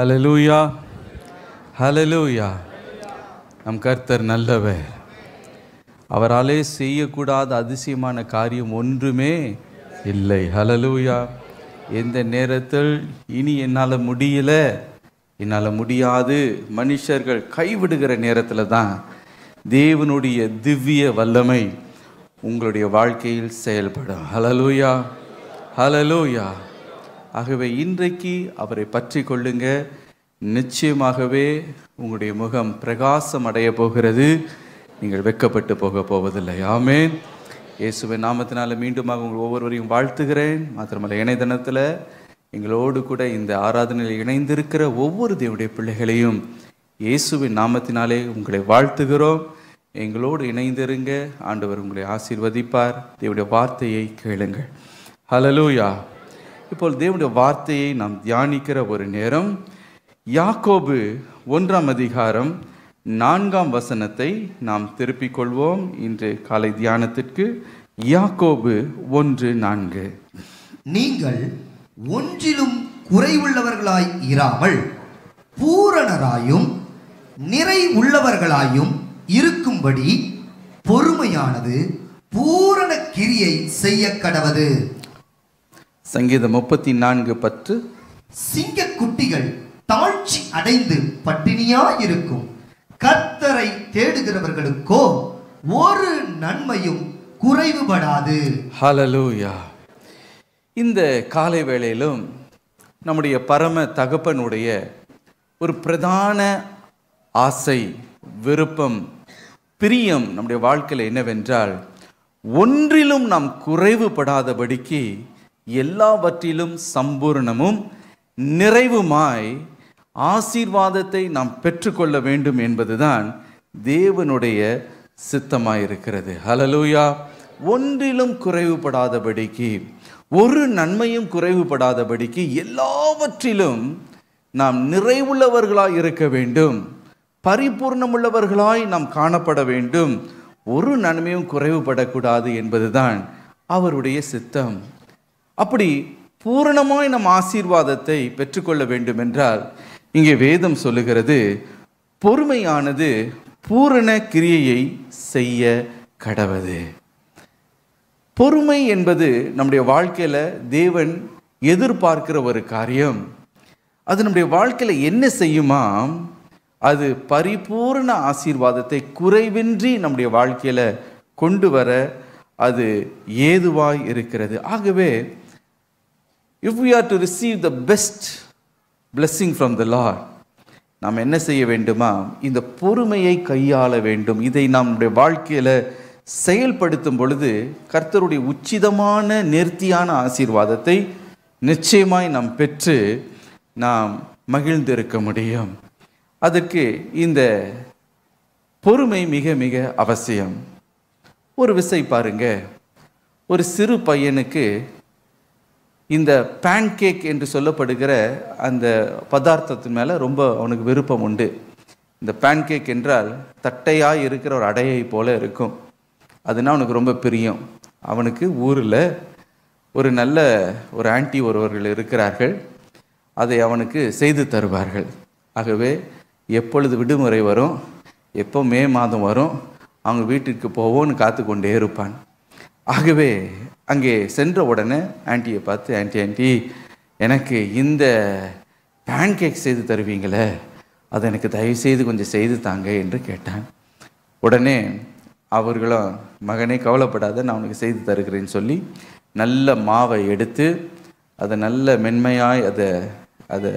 Hallelujah hallelujah நம் கர்த்தர் நல்லவர் அவராலே செய்யக்கூடாத அதிசயமான காரியம் ஒன்றுமே இல்லை ஹலலூயா எந்த நேரத்தில் இனி என்னால் முடியல என்னால் முடியாது மனுஷர்கள் கைவிடுகிற நேரத்தில் தான் தேவனுடைய திவ்ய வல்லமை உங்களுடைய வாழ்க்கையில் செயல்படும் ஹலலூயா ஹலலூயா ஆகவே இன்றைக்கு அவரை பற்றி கொள்ளுங்க நிச்சயமாகவே உங்களுடைய முகம் பிரகாசம் அடைய போகிறது நீங்கள் வெக்கப்பட்டு போக போவதில்லை ஆமே இயேசுவின் நாமத்தினால மீண்டுமாக உங்கள் ஒவ்வொருவரையும் வாழ்த்துகிறேன் மாத்திரமல்ல இணையதனத்தில் எங்களோடு கூட இந்த ஆராதனையில் இணைந்திருக்கிற ஒவ்வொரு தேவடைய பிள்ளைகளையும் இயேசுவின் நாமத்தினாலே உங்களை வாழ்த்துகிறோம் எங்களோடு இணைந்திருங்க ஆண்டவர் உங்களை ஆசீர்வதிப்பார் தேவடைய வார்த்தையை கேளுங்கள் ஹலலூயா இப்போது தேவனுடைய வார்த்தையை நாம் தியானிக்கிற ஒரு நேரம் யாக்கோபு ஒன்றாம் அதிகாரம் நான்காம் வசனத்தை நாம் திருப்பிக் கொள்வோம் இன்று காலை தியானத்திற்கு யாக்கோபு ஒன்று நான்கு நீங்கள் ஒன்றிலும் குறைவுள்ளவர்களாய் இராமல் பூரணராயும் நிறை உள்ளவர்களாயும் இருக்கும்படி பொறுமையானது பூரண கிரியை செய்ய கடவது சங்கீதம் முப்பத்தி நான்கு பத்து சிங்க குட்டிகள் தாழ்ச்சி அடைந்து பட்டினியா இருக்கும் கர்த்தரை தேடுகிறவர்களுக்கோ ஒரு நன்மையும் குறைவுபடாது ஹலலூயா இந்த காலை வேளையிலும் நம்முடைய பரம தகப்பனுடைய ஒரு பிரதான ஆசை விருப்பம் பிரியம் நம்முடைய வாழ்க்கையில் என்னவென்றால் ஒன்றிலும் நாம் குறைவுபடாதபடிக்கு எல்லாவற்றிலும் சம்பூர்ணமும் நிறைவுமாய் ஆசீர்வாதத்தை நாம் பெற்றுக்கொள்ள வேண்டும் என்பதுதான் தேவனுடைய சித்தமாக இருக்கிறது ஹலலூயா ஒன்றிலும் குறைவுபடாதபடிக்கு ஒரு நன்மையும் குறைவுபடாதபடிக்கு எல்லாவற்றிலும் நாம் நிறைவுள்ளவர்களாய் இருக்க வேண்டும் பரிபூர்ணமுள்ளவர்களாய் நாம் காணப்பட வேண்டும் ஒரு நன்மையும் குறைவுபடக்கூடாது என்பதுதான் அவருடைய சித்தம் அப்படி பூரணமாய் நம் ஆசீர்வாதத்தை பெற்றுக்கொள்ள வேண்டும் என்றால் இங்கே வேதம் சொல்லுகிறது பொறுமையானது பூரண கிரியையை செய்ய கடவது பொறுமை என்பது நம்முடைய வாழ்க்கையில் தேவன் எதிர்பார்க்கிற ஒரு காரியம் அது நம்முடைய வாழ்க்கையில் என்ன செய்யுமா அது பரிபூர்ண ஆசீர்வாதத்தை குறைவின்றி நம்முடைய வாழ்க்கையில் கொண்டு வர அது ஏதுவாய் இருக்கிறது ஆகவே if we are to receive the best blessing from the Lord நாம் என்ன செய்ய வேண்டுமா இந்த பொறுமையை கையாள வேண்டும் இதை நம்முடைய வாழ்க்கையில் செயல்படுத்தும் பொழுது கர்த்தருடைய உச்சிதமான நேர்த்தியான ஆசீர்வாதத்தை நிச்சயமாய் நாம் பெற்று நாம் மகிழ்ந்திருக்க முடியும் அதற்கு இந்த பொறுமை மிக மிக அவசியம் ஒரு விசை பாருங்க ஒரு சிறு பையனுக்கு இந்த பேன் கேக் என்று சொல்லப்படுகிற அந்த பதார்த்தத்தின் மேலே ரொம்ப அவனுக்கு விருப்பம் உண்டு இந்த பேன் கேக் என்றால் தட்டையாக இருக்கிற ஒரு அடையை போல் இருக்கும் அதுனா அவனுக்கு ரொம்ப பிரியம் அவனுக்கு ஊரில் ஒரு நல்ல ஒரு ஆன்டி ஒருவர்கள் இருக்கிறார்கள் அதை அவனுக்கு செய்து தருவார்கள் ஆகவே எப்பொழுது விடுமுறை வரும் எப்போ மே மாதம் வரும் அவங்க வீட்டிற்கு போவோன்னு காத்து கொண்டே இருப்பான் ஆகவே அங்கே சென்ற உடனே ஆண்டியை பார்த்து ஆண்டி ஆண்டி எனக்கு இந்த பேன் கேக் செய்து தருவீங்களே அது எனக்கு தயவுசெய்து கொஞ்சம் செய்து தாங்க என்று கேட்டேன் உடனே அவர்களும் மகனே கவலைப்படாத நான் உனக்கு செய்து தருகிறேன்னு சொல்லி நல்ல மாவை எடுத்து அதை நல்ல மென்மையாய் அதை அதை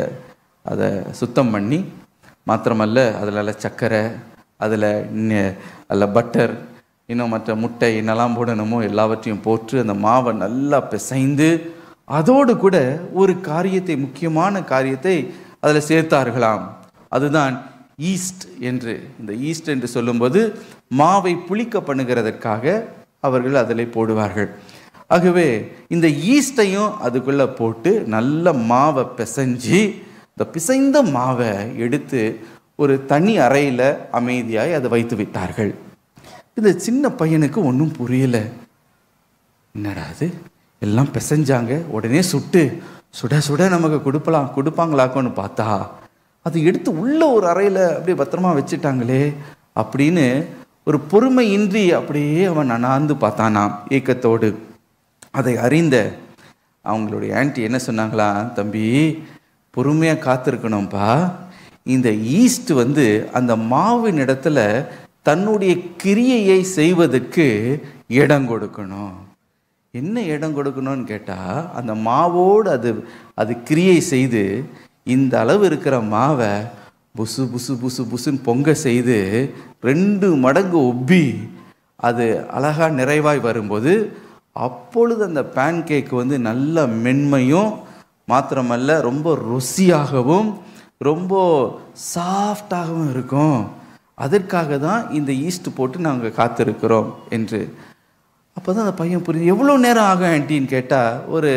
அதை சுத்தம் பண்ணி மாத்திரமல்ல அதில் சர்க்கரை அதில் அதில் பட்டர் இன்னும் மற்ற முட்டை என்னெல்லாம் போடணுமோ எல்லாவற்றையும் போட்டு அந்த மாவை நல்லா பிசைந்து அதோடு கூட ஒரு காரியத்தை முக்கியமான காரியத்தை அதில் சேர்த்தார்களாம் அதுதான் ஈஸ்ட் என்று இந்த ஈஸ்ட் என்று சொல்லும்போது மாவை புளிக்க பண்ணுகிறதற்காக அவர்கள் அதில் போடுவார்கள் ஆகவே இந்த ஈஸ்டையும் அதுக்குள்ளே போட்டு நல்ல மாவை பிசைஞ்சு இந்த பிசைந்த மாவை எடுத்து ஒரு தனி அறையில் அமைதியாய் அதை வைத்து விட்டார்கள் இந்த சின்ன பையனுக்கு ஒன்றும் புரியல என்னடா அது எல்லாம் பிசைஞ்சாங்க உடனே சுட்டு சுட சுட நமக்கு கொடுப்பலாம் கொடுப்பாங்களாக்கோன்னு பார்த்தா அது எடுத்து உள்ள ஒரு அறையில் அப்படியே பத்திரமா வச்சுட்டாங்களே அப்படின்னு ஒரு பொறுமையின்றி அப்படியே அவன் நனாந்து பார்த்தானாம் ஏக்கத்தோடு அதை அறிந்த அவங்களுடைய ஆன்டி என்ன சொன்னாங்களா தம்பி பொறுமையாக காத்திருக்கணும்ப்பா இந்த ஈஸ்ட் வந்து அந்த மாவின் இடத்துல தன்னுடைய கிரியையை செய்வதற்கு இடம் கொடுக்கணும் என்ன இடம் கொடுக்கணும்னு கேட்டால் அந்த மாவோடு அது அது கிரியை செய்து இந்த அளவு இருக்கிற மாவை புசு புசு புசு புசுன்னு பொங்க செய்து ரெண்டு மடங்கு ஒப்பி அது அழகாக நிறைவாய் வரும்போது அப்பொழுது அந்த பேன் வந்து நல்ல மென்மையும் மாத்திரமல்ல ரொம்ப ருசியாகவும் ரொம்ப சாஃப்டாகவும் இருக்கும் அதற்காக தான் இந்த ஈஸ்ட் போட்டு நாங்கள் காத்திருக்கிறோம் என்று அப்போ தான் அந்த பையன் புரியுது எவ்வளோ நேரம் ஆகும் ஆன்ட்டின்னு கேட்டால் ஒரு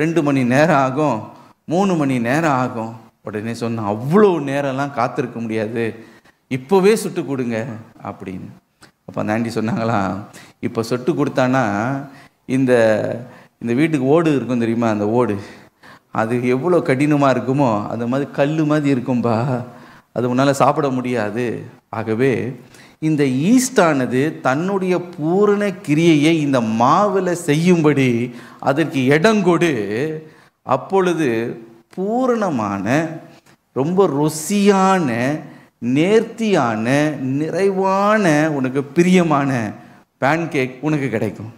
ரெண்டு மணி நேரம் ஆகும் மூணு மணி நேரம் ஆகும் உடனே சொன்னால் அவ்வளோ நேரம்லாம் காத்திருக்க முடியாது இப்போவே சுட்டு கொடுங்க அப்படின்னு அப்போ அந்த ஆண்டி சொன்னாங்களா இப்போ சொட்டு கொடுத்தானா இந்த இந்த வீட்டுக்கு ஓடு இருக்கும் தெரியுமா அந்த ஓடு அது எவ்வளோ கடினமாக இருக்குமோ அந்த மாதிரி கல் மாதிரி இருக்கும்பா அது உன்னால் சாப்பிட முடியாது ஆகவே இந்த ஈஸ்டானது தன்னுடைய பூரண கிரியையை இந்த மாவில் செய்யும்படி அதற்கு இடம் கொடு அப்பொழுது பூரணமான ரொம்ப ருசியான நேர்த்தியான நிறைவான உனக்கு பிரியமான பேன்கேக் உனக்கு கிடைக்கும்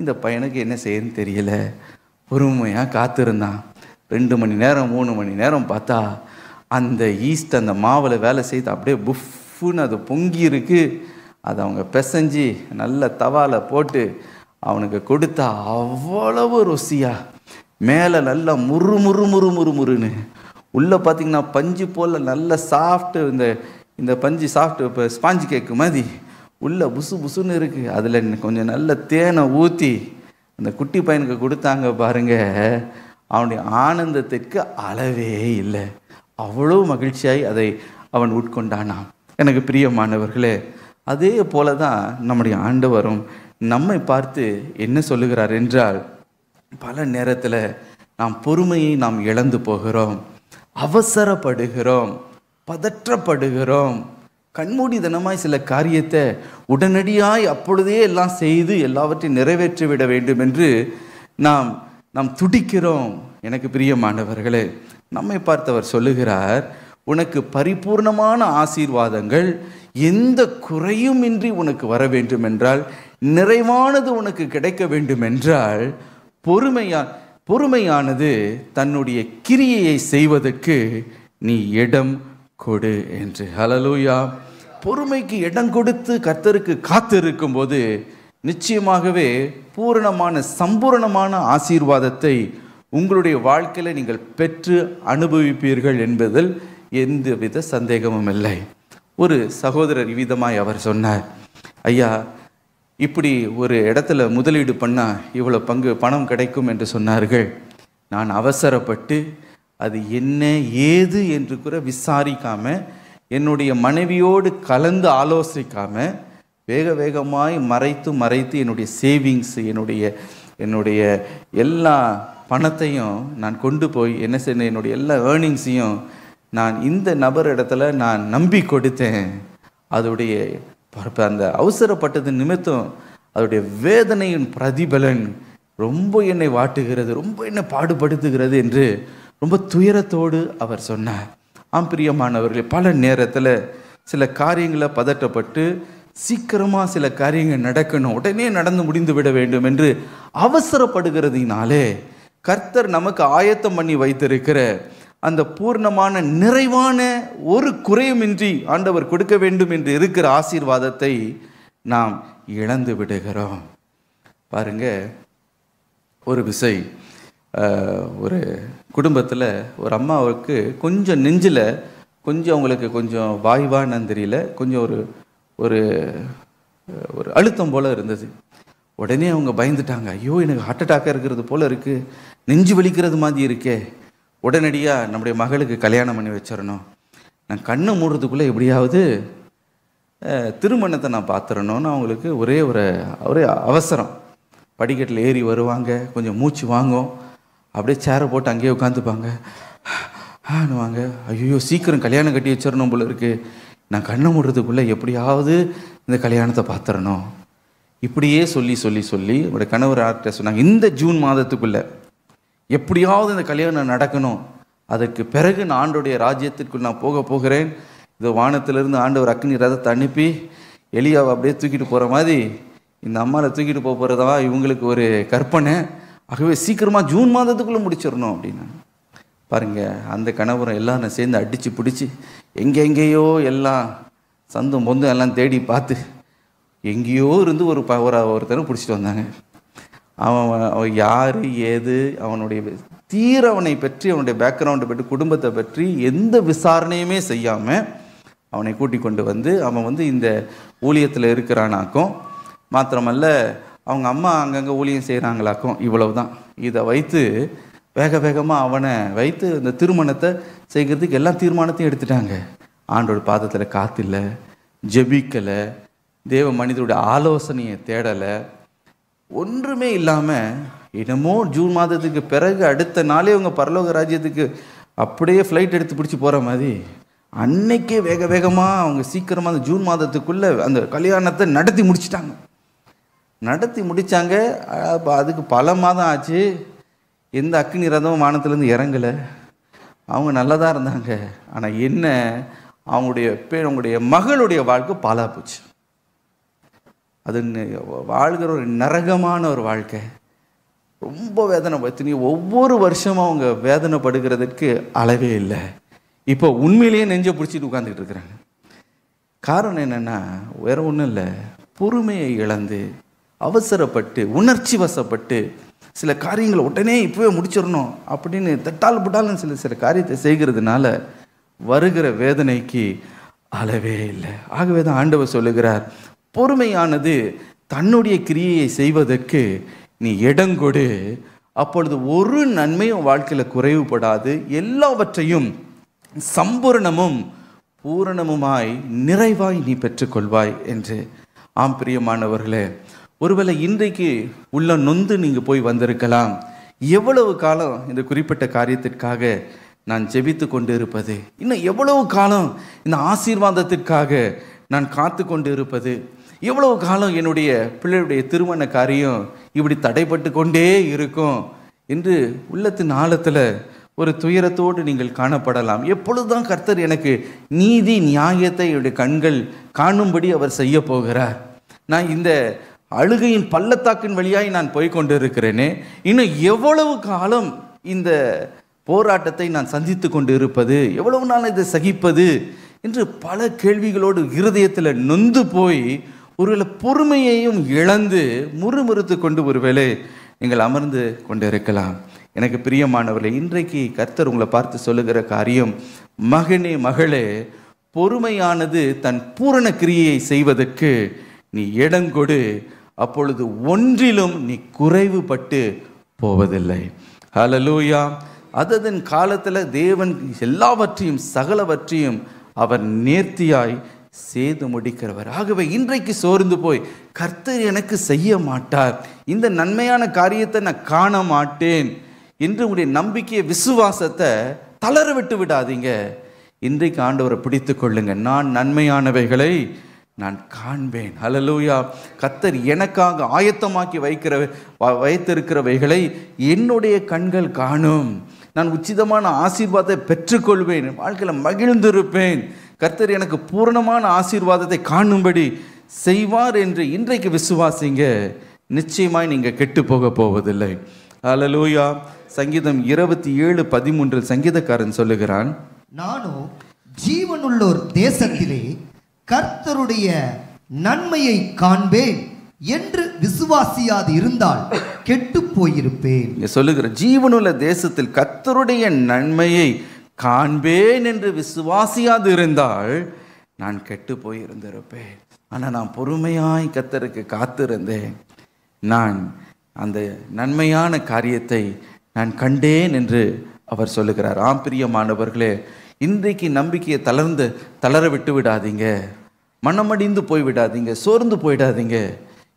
இந்த பையனுக்கு என்ன செய்யணும்னு தெரியல பொறுமையாக காத்திருந்தான் ரெண்டு மணி நேரம் மூணு மணி நேரம் பார்த்தா அந்த ஈஸ்ட் அந்த மாவில் வேலை செய்து அப்படியே புஃப் உஃப்னு அது பொங்கி இருக்குது அதை அவங்க பிசைஞ்சு நல்ல தவாவில் போட்டு அவனுக்கு கொடுத்தா அவ்வளவு ருசியாக மேலே நல்லா முறு முறு முறு முறு முருன்னு உள்ளே பார்த்திங்கன்னா பஞ்சு போல் நல்ல சாஃப்ட்டு இந்த இந்த பஞ்சு சாஃப்ட்டு இப்போ ஸ்பாஞ்சு கேக்கு மாதிரி உள்ளே புசு புசுன்னு இருக்குது அதில் கொஞ்சம் நல்ல தேனை ஊற்றி அந்த குட்டி பையனுக்கு கொடுத்தாங்க பாருங்க அவனுடைய ஆனந்தத்திற்கு அளவே இல்லை அவ்வளோ மகிழ்ச்சியாகி அதை அவன் உட்கொண்டானான் எனக்கு பிரியமானவர்களே அதே போல தான் நம்முடைய ஆண்டவரும் நம்மை பார்த்து என்ன சொல்லுகிறார் என்றால் பல நேரத்தில் நாம் பொறுமையை நாம் இழந்து போகிறோம் அவசரப்படுகிறோம் பதற்றப்படுகிறோம் கண்மூடிதனமாய் சில காரியத்தை உடனடியாய் அப்பொழுதே எல்லாம் செய்து எல்லாவற்றையும் நிறைவேற்றி விட வேண்டும் என்று நாம் நாம் துடிக்கிறோம் எனக்கு பிரியமானவர்களே நம்மை பார்த்தவர் சொல்லுகிறார் உனக்கு பரிபூர்ணமான ஆசீர்வாதங்கள் எந்த குறையும் இன்றி உனக்கு வர வேண்டும் என்றால் நிறைவானது உனக்கு கிடைக்க வேண்டும் என்றால் பொறுமையா பொறுமையானது தன்னுடைய கிரியையை செய்வதற்கு நீ இடம் கொடு என்று ஹலலூயா பொறுமைக்கு இடம் கொடுத்து கத்தருக்கு காத்திருக்கும் போது நிச்சயமாகவே பூரணமான சம்பூரணமான ஆசீர்வாதத்தை உங்களுடைய வாழ்க்கையில் நீங்கள் பெற்று அனுபவிப்பீர்கள் என்பதில் எந்தவித சந்தேகமும் இல்லை ஒரு சகோதரர் விதமாய் அவர் சொன்னார் ஐயா இப்படி ஒரு இடத்துல முதலீடு பண்ணால் இவ்வளோ பங்கு பணம் கிடைக்கும் என்று சொன்னார்கள் நான் அவசரப்பட்டு அது என்ன ஏது என்று கூற விசாரிக்காமல் என்னுடைய மனைவியோடு கலந்து ஆலோசிக்காமல் வேக வேகமாய் மறைத்து மறைத்து என்னுடைய சேவிங்ஸ் என்னுடைய என்னுடைய எல்லா பணத்தையும் நான் கொண்டு போய் என்ன செய்ய என்னுடைய எல்லா ஏர்னிங்ஸையும் நான் இந்த நபர் இடத்துல நான் நம்பி கொடுத்தேன் அதோடைய அந்த அவசரப்பட்டது நிமித்தம் அதோடைய வேதனையின் பிரதிபலன் ரொம்ப என்னை வாட்டுகிறது ரொம்ப என்னை பாடுபடுத்துகிறது என்று ரொம்ப துயரத்தோடு அவர் சொன்னார் ஆம் பிரியமானவர்கள் பல நேரத்தில் சில காரியங்களை பதட்டப்பட்டு சீக்கிரமாக சில காரியங்கள் நடக்கணும் உடனே நடந்து முடிந்து விட வேண்டும் என்று அவசரப்படுகிறதுனாலே கர்த்தர் நமக்கு ஆயத்தம் பண்ணி வைத்திருக்கிற அந்த பூர்ணமான நிறைவான ஒரு குறையுமின்றி ஆண்டவர் கொடுக்க வேண்டும் என்று இருக்கிற ஆசீர்வாதத்தை நாம் இழந்து விடுகிறோம் பாருங்க ஒரு விசை ஒரு குடும்பத்தில் ஒரு அம்மாவுக்கு கொஞ்சம் நெஞ்சில் கொஞ்சம் அவங்களுக்கு கொஞ்சம் வாய்வான்னு தெரியல கொஞ்சம் ஒரு ஒரு ஒரு அழுத்தம் போல் இருந்தது உடனே அவங்க பயந்துட்டாங்க ஐயோ எனக்கு ஹார்ட் அட்டாக்காக இருக்கிறது போல் இருக்குது நெஞ்சு வலிக்கிறது மாதிரி இருக்கே உடனடியாக நம்முடைய மகளுக்கு கல்யாணம் பண்ணி வச்சிடணும் நான் கண்ணை மூடுறதுக்குள்ளே எப்படியாவது திருமணத்தை நான் பார்த்துடணும்னு அவங்களுக்கு ஒரே ஒரு ஒரே அவசரம் படிக்கட்டில் ஏறி வருவாங்க கொஞ்சம் மூச்சு வாங்கும் அப்படியே சேரை போட்டு அங்கேயே உட்காந்துப்பாங்க ஆனுவாங்க ஐயோ சீக்கிரம் கல்யாணம் கட்டி வச்சிடணும் போல இருக்குது நான் கண்ணை மூடுறதுக்குள்ளே எப்படியாவது இந்த கல்யாணத்தை பார்த்துடணும் இப்படியே சொல்லி சொல்லி சொல்லி உடைய கணவர் ஆர்கிட்ட சொன்னாங்க இந்த ஜூன் மாதத்துக்குள்ளே எப்படியாவது இந்த கல்யாணம் நடக்கணும் அதற்கு பிறகு நான் ஆண்டோடைய ராஜ்யத்திற்குள் நான் போக போகிறேன் இது வானத்திலிருந்து ஆண்டவர் அக்னி ரதத்தை அனுப்பி எளியாவை அப்படியே தூக்கிட்டு போகிற மாதிரி இந்த அம்மாவை தூக்கிட்டு போக போகிறதா இவங்களுக்கு ஒரு கற்பனை ஆகவே சீக்கிரமாக ஜூன் மாதத்துக்குள்ளே முடிச்சிடணும் அப்படின்னா பாருங்கள் அந்த கணவரம் எல்லாரும் சேர்ந்து அடித்து பிடிச்சி எங்கெங்கேயோ எல்லாம் சந்தும் பொந்தும் எல்லாம் தேடி பார்த்து எங்கேயோ இருந்து ஒரு ப ஒரு ஒருத்தரை பிடிச்சிட்டு வந்தாங்க அவன் அவன் யார் ஏது அவனுடைய தீரவனை பற்றி அவனுடைய பேக்ரவுண்டை பற்றி குடும்பத்தை பற்றி எந்த விசாரணையுமே செய்யாமல் அவனை கூட்டிக் கொண்டு வந்து அவன் வந்து இந்த ஊழியத்தில் இருக்கிறானாக்கும் மாத்திரமல்ல அவங்க அம்மா அங்கங்கே ஊழியம் செய்கிறாங்களாக்கும் இவ்வளவு தான் இதை வைத்து வேக வேகமாக அவனை வைத்து இந்த திருமணத்தை செய்கிறதுக்கு எல்லா தீர்மானத்தையும் எடுத்துட்டாங்க ஆண்டோட பாதத்தில் காத்தில்லை ஜெபிக்கலை தேவ மனிதருடைய ஆலோசனையை தேடலை ஒன்றுமே இல்லாமல் என்னமோ ஜூன் மாதத்துக்கு பிறகு அடுத்த நாளே அவங்க பரலோக ராஜ்யத்துக்கு அப்படியே ஃப்ளைட் எடுத்து பிடிச்சி போகிற மாதிரி அன்னைக்கே வேக வேகமாக அவங்க சீக்கிரமாக அந்த ஜூன் மாதத்துக்குள்ளே அந்த கல்யாணத்தை நடத்தி முடிச்சிட்டாங்க நடத்தி முடித்தாங்க அதுக்கு பல மாதம் ஆச்சு எந்த அக்னி ரதமும் வானத்துலேருந்து இறங்கலை அவங்க நல்லா தான் இருந்தாங்க ஆனால் என்ன அவங்களுடைய பே அவங்களுடைய மகளுடைய வாழ்க்கை பாலாக போச்சு அது வாழ்கிற ஒரு நரகமான ஒரு வாழ்க்கை ரொம்ப வேதனை பத்தினி ஒவ்வொரு வருஷமும் அவங்க வேதனைப்படுகிறதுக்கு அளவே இல்லை இப்போ உண்மையிலேயே நெஞ்சை பிடிச்சிட்டு உட்காந்துக்கிட்டு இருக்கிறாங்க காரணம் என்னென்னா வேற ஒன்றும் இல்லை பொறுமையை இழந்து அவசரப்பட்டு உணர்ச்சி வசப்பட்டு சில காரியங்களை உடனே இப்போவே முடிச்சிடணும் அப்படின்னு தட்டால் புட்டாலும் சில சில காரியத்தை செய்கிறதுனால வருகிற வேதனைக்கு அளவே இல்லை ஆகவே தான் ஆண்டவர் சொல்லுகிறார் பொறுமையானது தன்னுடைய கிரியையை செய்வதற்கு நீ இடங்கொடு அப்பொழுது ஒரு நன்மையும் வாழ்க்கையில் குறைவுபடாது எல்லாவற்றையும் சம்பூர்ணமும் பூரணமுமாய் நிறைவாய் நீ பெற்றுக்கொள்வாய் என்று ஆம் பிரியமானவர்களே ஒருவேளை இன்றைக்கு உள்ள நொந்து நீங்கள் போய் வந்திருக்கலாம் எவ்வளவு காலம் இந்த குறிப்பிட்ட காரியத்திற்காக நான் ஜெபித்து கொண்டு இருப்பது இன்னும் எவ்வளவு காலம் இந்த ஆசீர்வாதத்திற்காக நான் காத்து கொண்டு இருப்பது எவ்வளவு காலம் என்னுடைய பிள்ளையுடைய திருமண காரியம் இப்படி தடைப்பட்டு கொண்டே இருக்கும் என்று உள்ளத்தின் ஆழத்தில் ஒரு துயரத்தோடு நீங்கள் காணப்படலாம் எப்பொழுதுதான் கர்த்தர் எனக்கு நீதி நியாயத்தை என்னுடைய கண்கள் காணும்படி அவர் செய்ய போகிறார் நான் இந்த அழுகையின் பள்ளத்தாக்கின் வழியாய் நான் போய்கொண்டு இருக்கிறேனே இன்னும் எவ்வளவு காலம் இந்த போராட்டத்தை நான் சந்தித்து கொண்டு இருப்பது எவ்வளவு நாள் இதை சகிப்பது என்று பல கேள்விகளோடு இருதயத்தில் நொந்து போய் ஒருவேளை பொறுமையையும் இழந்து முறுமுறுத்து கொண்டு ஒருவேளை நீங்கள் அமர்ந்து கொண்டு இருக்கலாம் எனக்கு பிரியமானவர்களே இன்றைக்கு கர்த்தர் உங்களை பார்த்து சொல்லுகிற காரியம் மகனே மகளே பொறுமையானது தன் பூரண கிரியை செய்வதற்கு நீ இடங்கொடு அப்பொழுது ஒன்றிலும் நீ குறைவுபட்டு போவதில்லை ஹலலூயா அததன் காலத்தில் தேவன் எல்லாவற்றையும் சகலவற்றையும் அவர் நேர்த்தியாய் சேது முடிக்கிறவர் ஆகவே இன்றைக்கு சோர்ந்து போய் கர்த்தர் எனக்கு செய்ய மாட்டார் இந்த நன்மையான காரியத்தை நான் காண மாட்டேன் என்று உங்களுடைய நம்பிக்கையை விசுவாசத்தை தளர விட்டு விடாதீங்க இன்றைக்கு ஆண்டவரை பிடித்து கொள்ளுங்க நான் நன்மையானவைகளை நான் காண்பேன் ஹலலூயா கத்தர் எனக்காக ஆயத்தமாக்கி வைக்கிற வைத்திருக்கிறவைகளை என்னுடைய கண்கள் காணும் நான் உச்சிதமான ஆசீர்வாதத்தை பெற்றுக்கொள்வேன் வாழ்க்கையில் மகிழ்ந்திருப்பேன் கர்த்தர் எனக்கு பூரணமான ஆசீர்வாதத்தை காணும்படி செய்வார் என்று இன்றைக்கு விசுவாசிங்க நிச்சயமாய் நீங்கள் கெட்டு போக போவதில்லை அலலூயா சங்கீதம் இருபத்தி ஏழு பதிமூன்றில் சங்கீதக்காரன் சொல்லுகிறான் நானும் ஜீவனுள்ளோர் தேசத்திலே கர்த்தருடைய நன்மையை காண்பேன் என்று விசுவாசியாது இருந்தால் கெட்டு போயிருப்பேன் சொல்லுகிற ஜீவனுள்ள தேசத்தில் கர்த்தருடைய நன்மையை காண்பேன் என்று விசுவாசியாது இருந்தால் நான் கெட்டு போயிருந்திருப்பேன் ஆனால் நான் பொறுமையாய் கத்தருக்கு காத்திருந்தேன் நான் அந்த நன்மையான காரியத்தை நான் கண்டேன் என்று அவர் சொல்லுகிறார் ஆம் பிரியமானவர்களே இன்றைக்கு நம்பிக்கையை தளர்ந்து தளர விட்டு விடாதீங்க மனமடிந்து போய்விடாதீங்க சோர்ந்து போயிடாதீங்க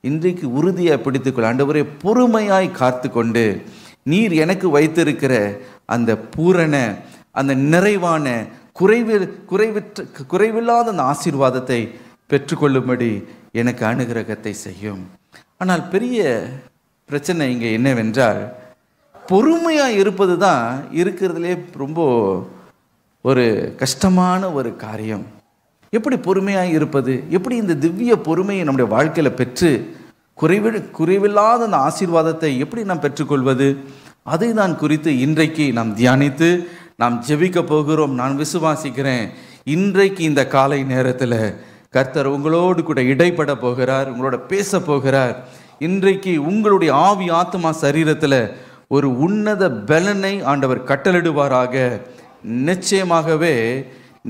இன்றைக்கு உறுதியாக பிடித்துக்கொள்ள ஆண்டவரே பொறுமையாய் காத்து கொண்டு நீர் எனக்கு வைத்திருக்கிற அந்த பூரண அந்த நிறைவான குறைவில் குறைவிற்று குறைவில்லாத அந்த ஆசீர்வாதத்தை பெற்றுக்கொள்ளும்படி எனக்கு அனுகிரகத்தை செய்யும் ஆனால் பெரிய பிரச்சனை இங்கே என்னவென்றால் பொறுமையாக இருப்பது தான் இருக்கிறதுலே ரொம்ப ஒரு கஷ்டமான ஒரு காரியம் எப்படி பொறுமையாக இருப்பது எப்படி இந்த திவ்ய பொறுமையை நம்முடைய வாழ்க்கையில் பெற்று குறைவி குறைவில்லாத அந்த ஆசீர்வாதத்தை எப்படி நாம் பெற்றுக்கொள்வது அதை தான் குறித்து இன்றைக்கு நாம் தியானித்து நாம் ஜெபிக்க போகிறோம் நான் விசுவாசிக்கிறேன் இன்றைக்கு இந்த காலை நேரத்தில் கர்த்தர் உங்களோடு கூட இடைப்பட போகிறார் உங்களோட பேச போகிறார் இன்றைக்கு உங்களுடைய ஆவி ஆத்மா சரீரத்தில் ஒரு உன்னத பலனை ஆண்டவர் கட்டளிடுவாராக நிச்சயமாகவே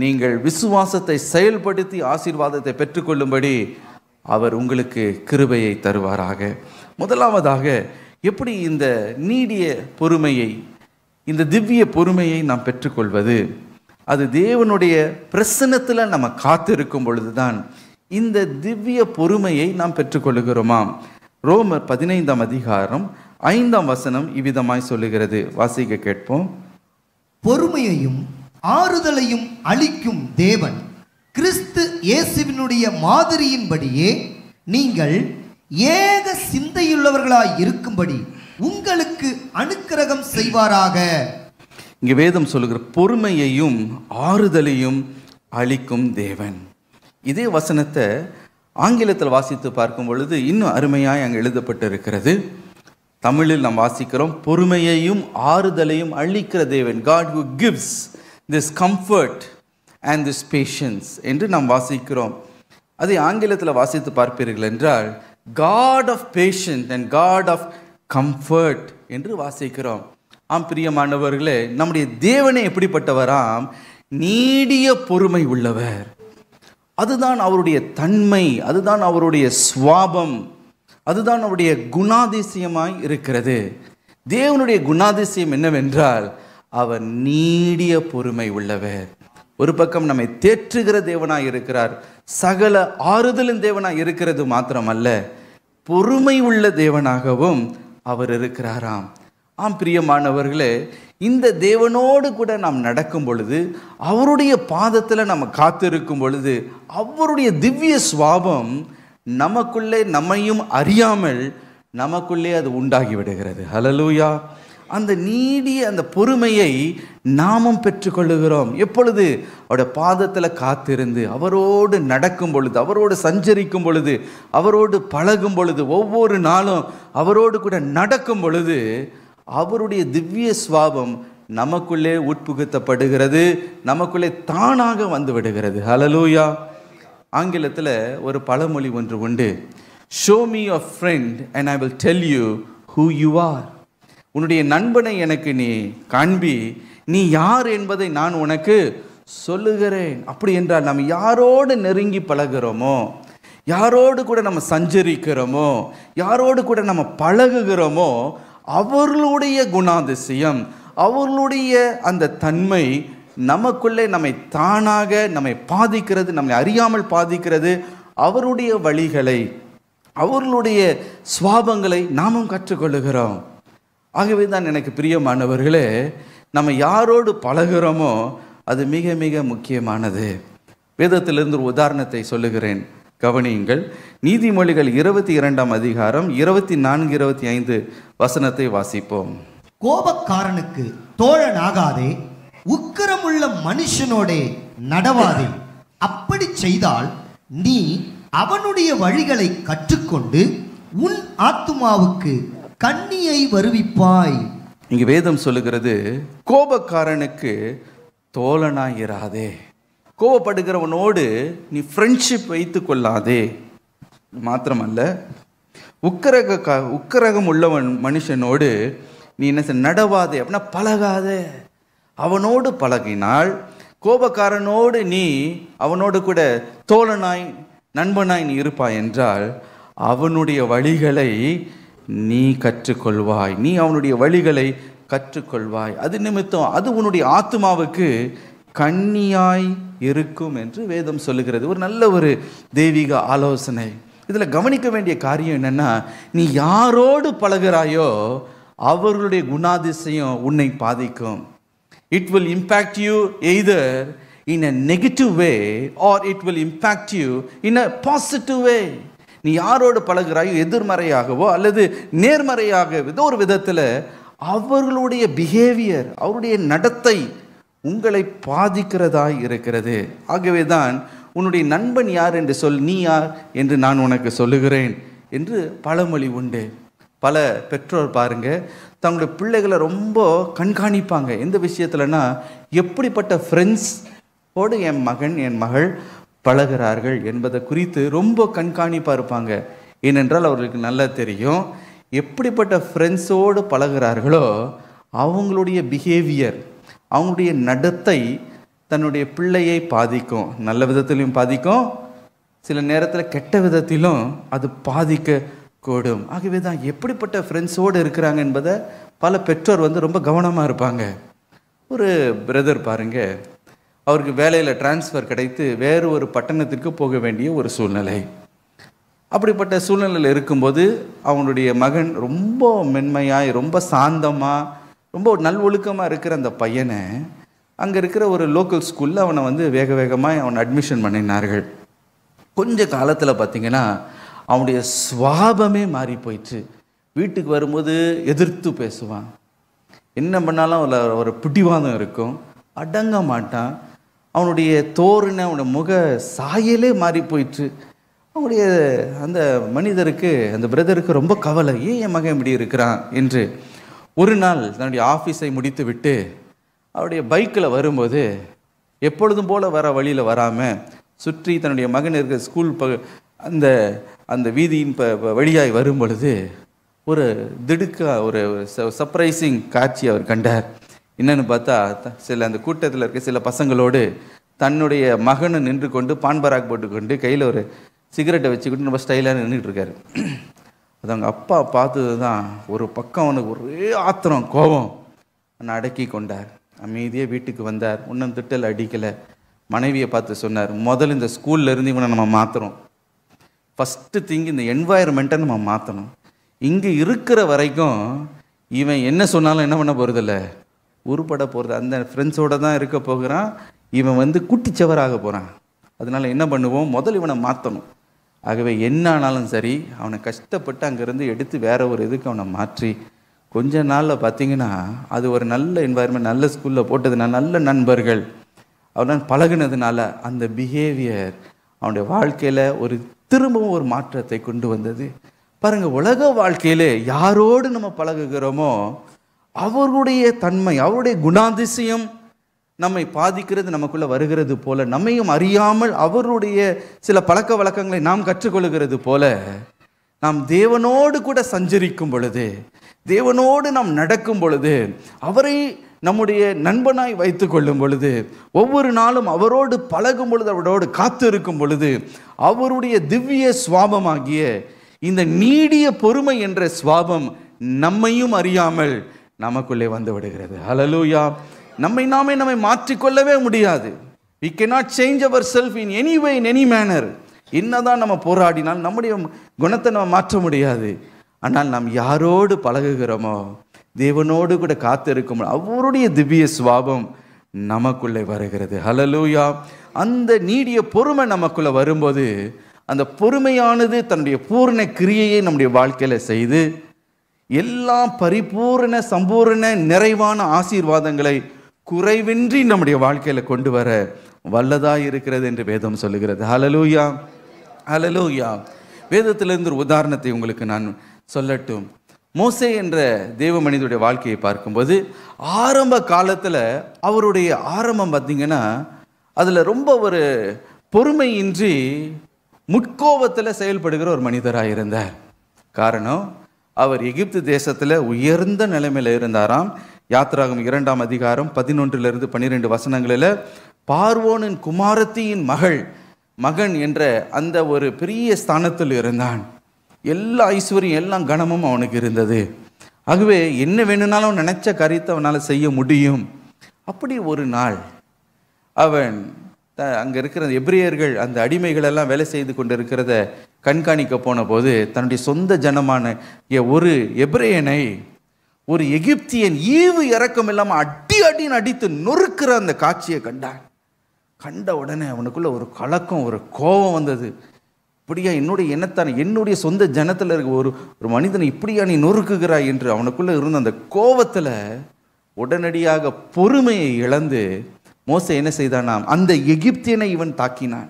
நீங்கள் விசுவாசத்தை செயல்படுத்தி ஆசீர்வாதத்தை பெற்றுக்கொள்ளும்படி அவர் உங்களுக்கு கிருபையை தருவாராக முதலாவதாக எப்படி இந்த நீடிய பொறுமையை இந்த திவ்ய பொறுமையை நாம் பெற்றுக்கொள்வது அது தேவனுடைய பிரசனத்தில் நம்ம காத்திருக்கும் பொழுது தான் இந்த திவ்ய பொறுமையை நாம் பெற்றுக்கொள்கிறோமாம் ரோமர் பதினைந்தாம் அதிகாரம் ஐந்தாம் வசனம் இவ்விதமாய் சொல்லுகிறது வாசிக்க கேட்போம் பொறுமையையும் ஆறுதலையும் அளிக்கும் தேவன் கிறிஸ்து இயேசுவினுடைய மாதிரியின்படியே நீங்கள் ஏக சிந்தையுள்ளவர்களாய் இருக்கும்படி உங்களுக்கு அனுக்கிரகம் செய்வாராக இங்கே வேதம் சொல்லுகிற பொறுமையையும் ஆறுதலையும் அளிக்கும் தேவன் இதே வசனத்தை ஆங்கிலத்தில் வாசித்து பார்க்கும் பொழுது இன்னும் அருமையாக அங்கே எழுதப்பட்டிருக்கிறது தமிழில் நாம் வாசிக்கிறோம் பொறுமையையும் ஆறுதலையும் அளிக்கிற தேவன் God who gives this comfort and this patience என்று நாம் வாசிக்கிறோம் அதை ஆங்கிலத்தில் வாசித்து பார்ப்பீர்கள் என்றால் God of patience and God of comfort என்று வாசிக்கிறோம் ஆம் பிரியமானவர்களே நம்முடைய தேவனே எப்படிப்பட்டவராம் நீடிய பொறுமை உள்ளவர் அதுதான் அவருடைய தன்மை அதுதான் அவருடைய சுவாபம் அதுதான் அவருடைய குணாதிசயமாய் இருக்கிறது தேவனுடைய குணாதிசயம் என்னவென்றால் அவர் நீடிய பொறுமை உள்ளவர் ஒரு பக்கம் நம்மை தேற்றுகிற தேவனாய் இருக்கிறார் சகல ஆறுதலின் தேவனாய் இருக்கிறது மாத்திரமல்ல பொறுமை உள்ள தேவனாகவும் அவர் இருக்கிறாராம் ஆம் பிரியமானவர்களே இந்த தேவனோடு கூட நாம் நடக்கும் பொழுது அவருடைய பாதத்தில் நம்ம காத்திருக்கும் பொழுது அவருடைய திவ்ய சுவாபம் நமக்குள்ளே நம்மையும் அறியாமல் நமக்குள்ளே அது உண்டாகி விடுகிறது ஹலலூயா அந்த நீடிய அந்த பொறுமையை நாமும் பெற்றுக்கொள்ளுகிறோம் எப்பொழுது அவருடைய பாதத்தில் காத்திருந்து அவரோடு நடக்கும் பொழுது அவரோடு சஞ்சரிக்கும் பொழுது அவரோடு பழகும் பொழுது ஒவ்வொரு நாளும் அவரோடு கூட நடக்கும் பொழுது அவருடைய திவ்ய சுவாபம் நமக்குள்ளே உட்புகுத்தப்படுகிறது நமக்குள்ளே தானாக வந்து விடுகிறது ஹலலூயா ஆங்கிலத்தில் ஒரு பழமொழி ஒன்று உண்டு show me a friend and I will tell you who you are உன்னுடைய நண்பனை எனக்கு நீ காண்பி நீ யார் என்பதை நான் உனக்கு சொல்லுகிறேன் அப்படி என்றால் நாம் யாரோடு நெருங்கி பழகிறோமோ யாரோடு கூட நம்ம சஞ்சரிக்கிறோமோ யாரோடு கூட நம்ம பழகுகிறோமோ அவர்களுடைய குணாதிசயம் அவர்களுடைய அந்த தன்மை நமக்குள்ளே நம்மை தானாக நம்மை பாதிக்கிறது நம்மை அறியாமல் பாதிக்கிறது அவருடைய வழிகளை அவர்களுடைய சுவாபங்களை நாமும் கற்றுக்கொள்ளுகிறோம் ஆகவே தான் எனக்கு பிரியமானவர்களே நம்ம யாரோடு பழகிறோமோ அது மிக மிக முக்கியமானது வேதத்திலிருந்து ஒரு உதாரணத்தை சொல்லுகிறேன் கவனியுங்கள் நீதிமொழிகள் இருபத்தி இரண்டாம் அதிகாரம் இருபத்தி நான்கு இருபத்தி ஐந்து வசனத்தை வாசிப்போம் கோபக்காரனுக்கு தோழன் ஆகாதே உக்கரமுள்ள மனுஷனோடே நடவாதே அப்படி செய்தால் நீ அவனுடைய வழிகளை கற்றுக்கொண்டு உன் ஆத்துமாவுக்கு கண்ணியை வருவிப்பாய் இங்க வேதம் சொல்லுகிறது கோபக்காரனுக்கு தோழனாயிராதே கோபப்படுகிறவனோடு நீ ஃப்ரெண்ட்ஷிப் வைத்து கொள்ளாதே மாத்திரமல்ல உக்கரக உக்கரகம் உள்ளவன் மனுஷனோடு நீ என்ன நடவாதே அப்படின்னா பழகாதே அவனோடு பழகினால் கோபக்காரனோடு நீ அவனோடு கூட தோழனாய் நண்பனாய் நீ இருப்பாய் என்றால் அவனுடைய வழிகளை நீ கற்றுக்கொள்வாய் நீ அவனுடைய வழிகளை கற்றுக்கொள்வாய் அது நிமித்தம் அது உன்னுடைய ஆத்மாவுக்கு கண்ணியாய் இருக்கும் என்று வேதம் சொல்லுகிறது ஒரு நல்ல ஒரு தெய்வீக ஆலோசனை இதில் கவனிக்க வேண்டிய காரியம் என்னென்னா நீ யாரோடு பழகிறாயோ அவர்களுடைய குணாதிசயம் உன்னை பாதிக்கும் it will impact you either in a negative way or it will impact you in a positive way நீ யாரோடு பழகிறாயோ எதிர்மறையாகவோ அல்லது நேர்மறையாக ஏதோ ஒரு விதத்தில் அவர்களுடைய பிஹேவியர் அவருடைய நடத்தை உங்களை பாதிக்கிறதா இருக்கிறது ஆகவே தான் உன்னுடைய நண்பன் யார் என்று சொல் நீ யார் என்று நான் உனக்கு சொல்லுகிறேன் என்று பழமொழி உண்டு பல பெற்றோர் பாருங்க தங்களுடைய பிள்ளைகளை ரொம்ப கண்காணிப்பாங்க எந்த விஷயத்துலன்னா எப்படிப்பட்ட ஃப்ரெண்ட்ஸ் என் மகன் என் மகள் பழகிறார்கள் என்பதை குறித்து ரொம்ப கண்காணிப்பாக இருப்பாங்க ஏனென்றால் அவர்களுக்கு நல்லா தெரியும் எப்படிப்பட்ட ஃப்ரெண்ட்ஸோடு பழகிறார்களோ அவங்களுடைய பிஹேவியர் அவங்களுடைய நடத்தை தன்னுடைய பிள்ளையை பாதிக்கும் நல்ல விதத்திலையும் பாதிக்கும் சில நேரத்தில் கெட்ட விதத்திலும் அது பாதிக்க கூடும் ஆகவே தான் எப்படிப்பட்ட ஃப்ரெண்ட்ஸோடு இருக்கிறாங்க என்பதை பல பெற்றோர் வந்து ரொம்ப கவனமாக இருப்பாங்க ஒரு பிரதர் பாருங்கள் அவருக்கு வேலையில் டிரான்ஸ்ஃபர் கிடைத்து வேறு ஒரு பட்டணத்திற்கு போக வேண்டிய ஒரு சூழ்நிலை அப்படிப்பட்ட சூழ்நிலையில் இருக்கும்போது அவனுடைய மகன் ரொம்ப மென்மையாய் ரொம்ப சாந்தமாக ரொம்ப நல்ஒழுக்கமாக இருக்கிற அந்த பையனை அங்கே இருக்கிற ஒரு லோக்கல் ஸ்கூலில் அவனை வந்து வேக வேகமாக அவனை அட்மிஷன் பண்ணினார்கள் கொஞ்ச காலத்தில் பார்த்திங்கன்னா அவனுடைய சுவாபமே மாறி போயிடுச்சு வீட்டுக்கு வரும்போது எதிர்த்து பேசுவான் என்ன பண்ணாலும் அவளை ஒரு பிடிவாதம் இருக்கும் அடங்க மாட்டான் அவனுடைய தோறுன அவனுடைய முக சாயலே மாறி போயிட்டு அவனுடைய அந்த மனிதருக்கு அந்த பிரதருக்கு ரொம்ப கவலை ஏன் என் மகன் இப்படி இருக்கிறான் என்று ஒரு நாள் தன்னுடைய ஆஃபீஸை முடித்து விட்டு அவருடைய பைக்கில் வரும்போது எப்பொழுதும் போல் வர வழியில் வராமல் சுற்றி தன்னுடைய மகன் இருக்கிற ஸ்கூல் ப அந்த அந்த வீதியின் ப வழியாய் வரும் பொழுது ஒரு திடுக்க ஒரு சர்ப்ரைசிங் காட்சி அவர் கண்டார் என்னென்னு பார்த்தா சில அந்த கூட்டத்தில் இருக்க சில பசங்களோடு தன்னுடைய மகனை நின்று கொண்டு பான்பராக் போட்டுக்கொண்டு கையில் ஒரு சிகரெட்டை வச்சுக்கிட்டு ரொம்ப ஸ்டைலாக நின்றுட்டு இருக்காரு அது அவங்க அப்பா பார்த்தது தான் ஒரு பக்கம் அவனுக்கு ஒரே ஆத்திரம் கோபம் அவனை அடக்கி கொண்டார் அமைதியாக வீட்டுக்கு வந்தார் ஒன்றும் திட்டல் அடிக்கலை மனைவியை பார்த்து சொன்னார் முதல்ல இந்த ஸ்கூல்லேருந்து இவனை நம்ம மாற்றுறோம் ஃபஸ்ட்டு திங் இந்த என்வாயர்மெண்ட்டை நம்ம மாற்றணும் இங்கே இருக்கிற வரைக்கும் இவன் என்ன சொன்னாலும் என்ன பண்ண போகிறதில்ல உருப்பட போகிறது அந்த ஃப்ரெண்ட்ஸோடு தான் இருக்க போகிறான் இவன் வந்து குட்டிச்சவராக போகிறான் அதனால் என்ன பண்ணுவோம் முதல் இவனை மாற்றணும் ஆகவே என்ன ஆனாலும் சரி அவனை கஷ்டப்பட்டு அங்கேருந்து எடுத்து வேற ஒரு இதுக்கு அவனை மாற்றி கொஞ்ச நாளில் பார்த்தீங்கன்னா அது ஒரு நல்ல என்வாயர்மெண்ட் நல்ல ஸ்கூலில் போட்டதுனால நல்ல நண்பர்கள் அவனால் பழகினதுனால அந்த பிஹேவியர் அவனுடைய வாழ்க்கையில் ஒரு திரும்பவும் ஒரு மாற்றத்தை கொண்டு வந்தது பாருங்கள் உலக வாழ்க்கையிலே யாரோடு நம்ம பழகுகிறோமோ அவருடைய தன்மை அவருடைய குணாதிசயம் நம்மை பாதிக்கிறது நமக்குள்ளே வருகிறது போல நம்மையும் அறியாமல் அவருடைய சில பழக்க வழக்கங்களை நாம் கற்றுக்கொள்கிறது போல நாம் தேவனோடு கூட சஞ்சரிக்கும் பொழுது தேவனோடு நாம் நடக்கும் பொழுது அவரை நம்முடைய நண்பனாய் வைத்து கொள்ளும் பொழுது ஒவ்வொரு நாளும் அவரோடு பழகும் பொழுது அவரோடு காத்து இருக்கும் பொழுது அவருடைய திவ்ய சுவாபமாகிய இந்த நீடிய பொறுமை என்ற சுவாபம் நம்மையும் அறியாமல் நமக்குள்ளே வந்து விடுகிறது ஹலலூயா நம்மை நாமே நம்மை மாற்றிக்கொள்ளவே முடியாது we can not change our self in any way in any manner என்னதான் நம்ம போராடினால் நம்முடைய குணத்தை நம்ம மாற்ற முடியாது ஆனால் நாம் யாரோடு பழகுகிறோமோ தேவனோடு கூட காத்திருக்கும் அவருடைய திவ்ய சுவாபம் நமக்குள்ளே வருகிறது ஹலலூயா அந்த நீடிய பொறுமை நமக்குள்ளே வரும்போது அந்த பொறுமையானது தன்னுடைய பூர்ண கிரியையை நம்முடைய வாழ்க்கையில் செய்து எல்லா பரிபூரண சம்பூரண நிறைவான ஆசீர்வாதங்களை குறைவின்றி நம்முடைய வாழ்க்கையில் கொண்டு வர வல்லதாக இருக்கிறது என்று வேதம் சொல்லுகிறது ஹலலூயா ஹலலூயா வேதத்திலிருந்து ஒரு உதாரணத்தை உங்களுக்கு நான் சொல்லட்டும் மோசே என்ற தேவ மனிதனுடைய வாழ்க்கையை பார்க்கும்போது ஆரம்ப காலத்தில் அவருடைய ஆரம்பம் பார்த்திங்கன்னா அதில் ரொம்ப ஒரு பொறுமையின்றி முட்கோபத்தில் செயல்படுகிற ஒரு மனிதராக இருந்தார் காரணம் அவர் எகிப்து தேசத்தில் உயர்ந்த நிலைமையில் இருந்தாராம் யாத்ராகம் இரண்டாம் அதிகாரம் பதினொன்றிலிருந்து பன்னிரெண்டு வசனங்களில் பார்வோனின் குமாரத்தியின் மகள் மகன் என்ற அந்த ஒரு பெரிய ஸ்தானத்தில் இருந்தான் எல்லா ஐஸ்வர்யம் எல்லாம் கனமும் அவனுக்கு இருந்தது ஆகவே என்ன வேணும்னாலும் நினச்ச கருத்தை அவனால் செய்ய முடியும் அப்படி ஒரு நாள் அவன் அங்கே இருக்கிற எப்ரியர்கள் அந்த அடிமைகளெல்லாம் வேலை செய்து கொண்டு இருக்கிறத கண்காணிக்க போன போது தன்னுடைய சொந்த ஜனமான ஒரு எப்ரேயனை ஒரு எகிப்தியன் ஈவு இறக்கம் இல்லாமல் அடி அடின்னு அடித்து நொறுக்கிற அந்த காட்சியை கண்டான் கண்ட உடனே அவனுக்குள்ள ஒரு கலக்கம் ஒரு கோபம் வந்தது இப்படியா என்னுடைய இனத்தான என்னுடைய சொந்த ஜனத்தில் இருக்க ஒரு ஒரு மனிதனை இப்படியா நீ நொறுக்குகிறாய் என்று அவனுக்குள்ளே இருந்த அந்த கோபத்தில் உடனடியாக பொறுமையை இழந்து மோச என்ன செய்தானாம் அந்த எகிப்தியனை இவன் தாக்கினான்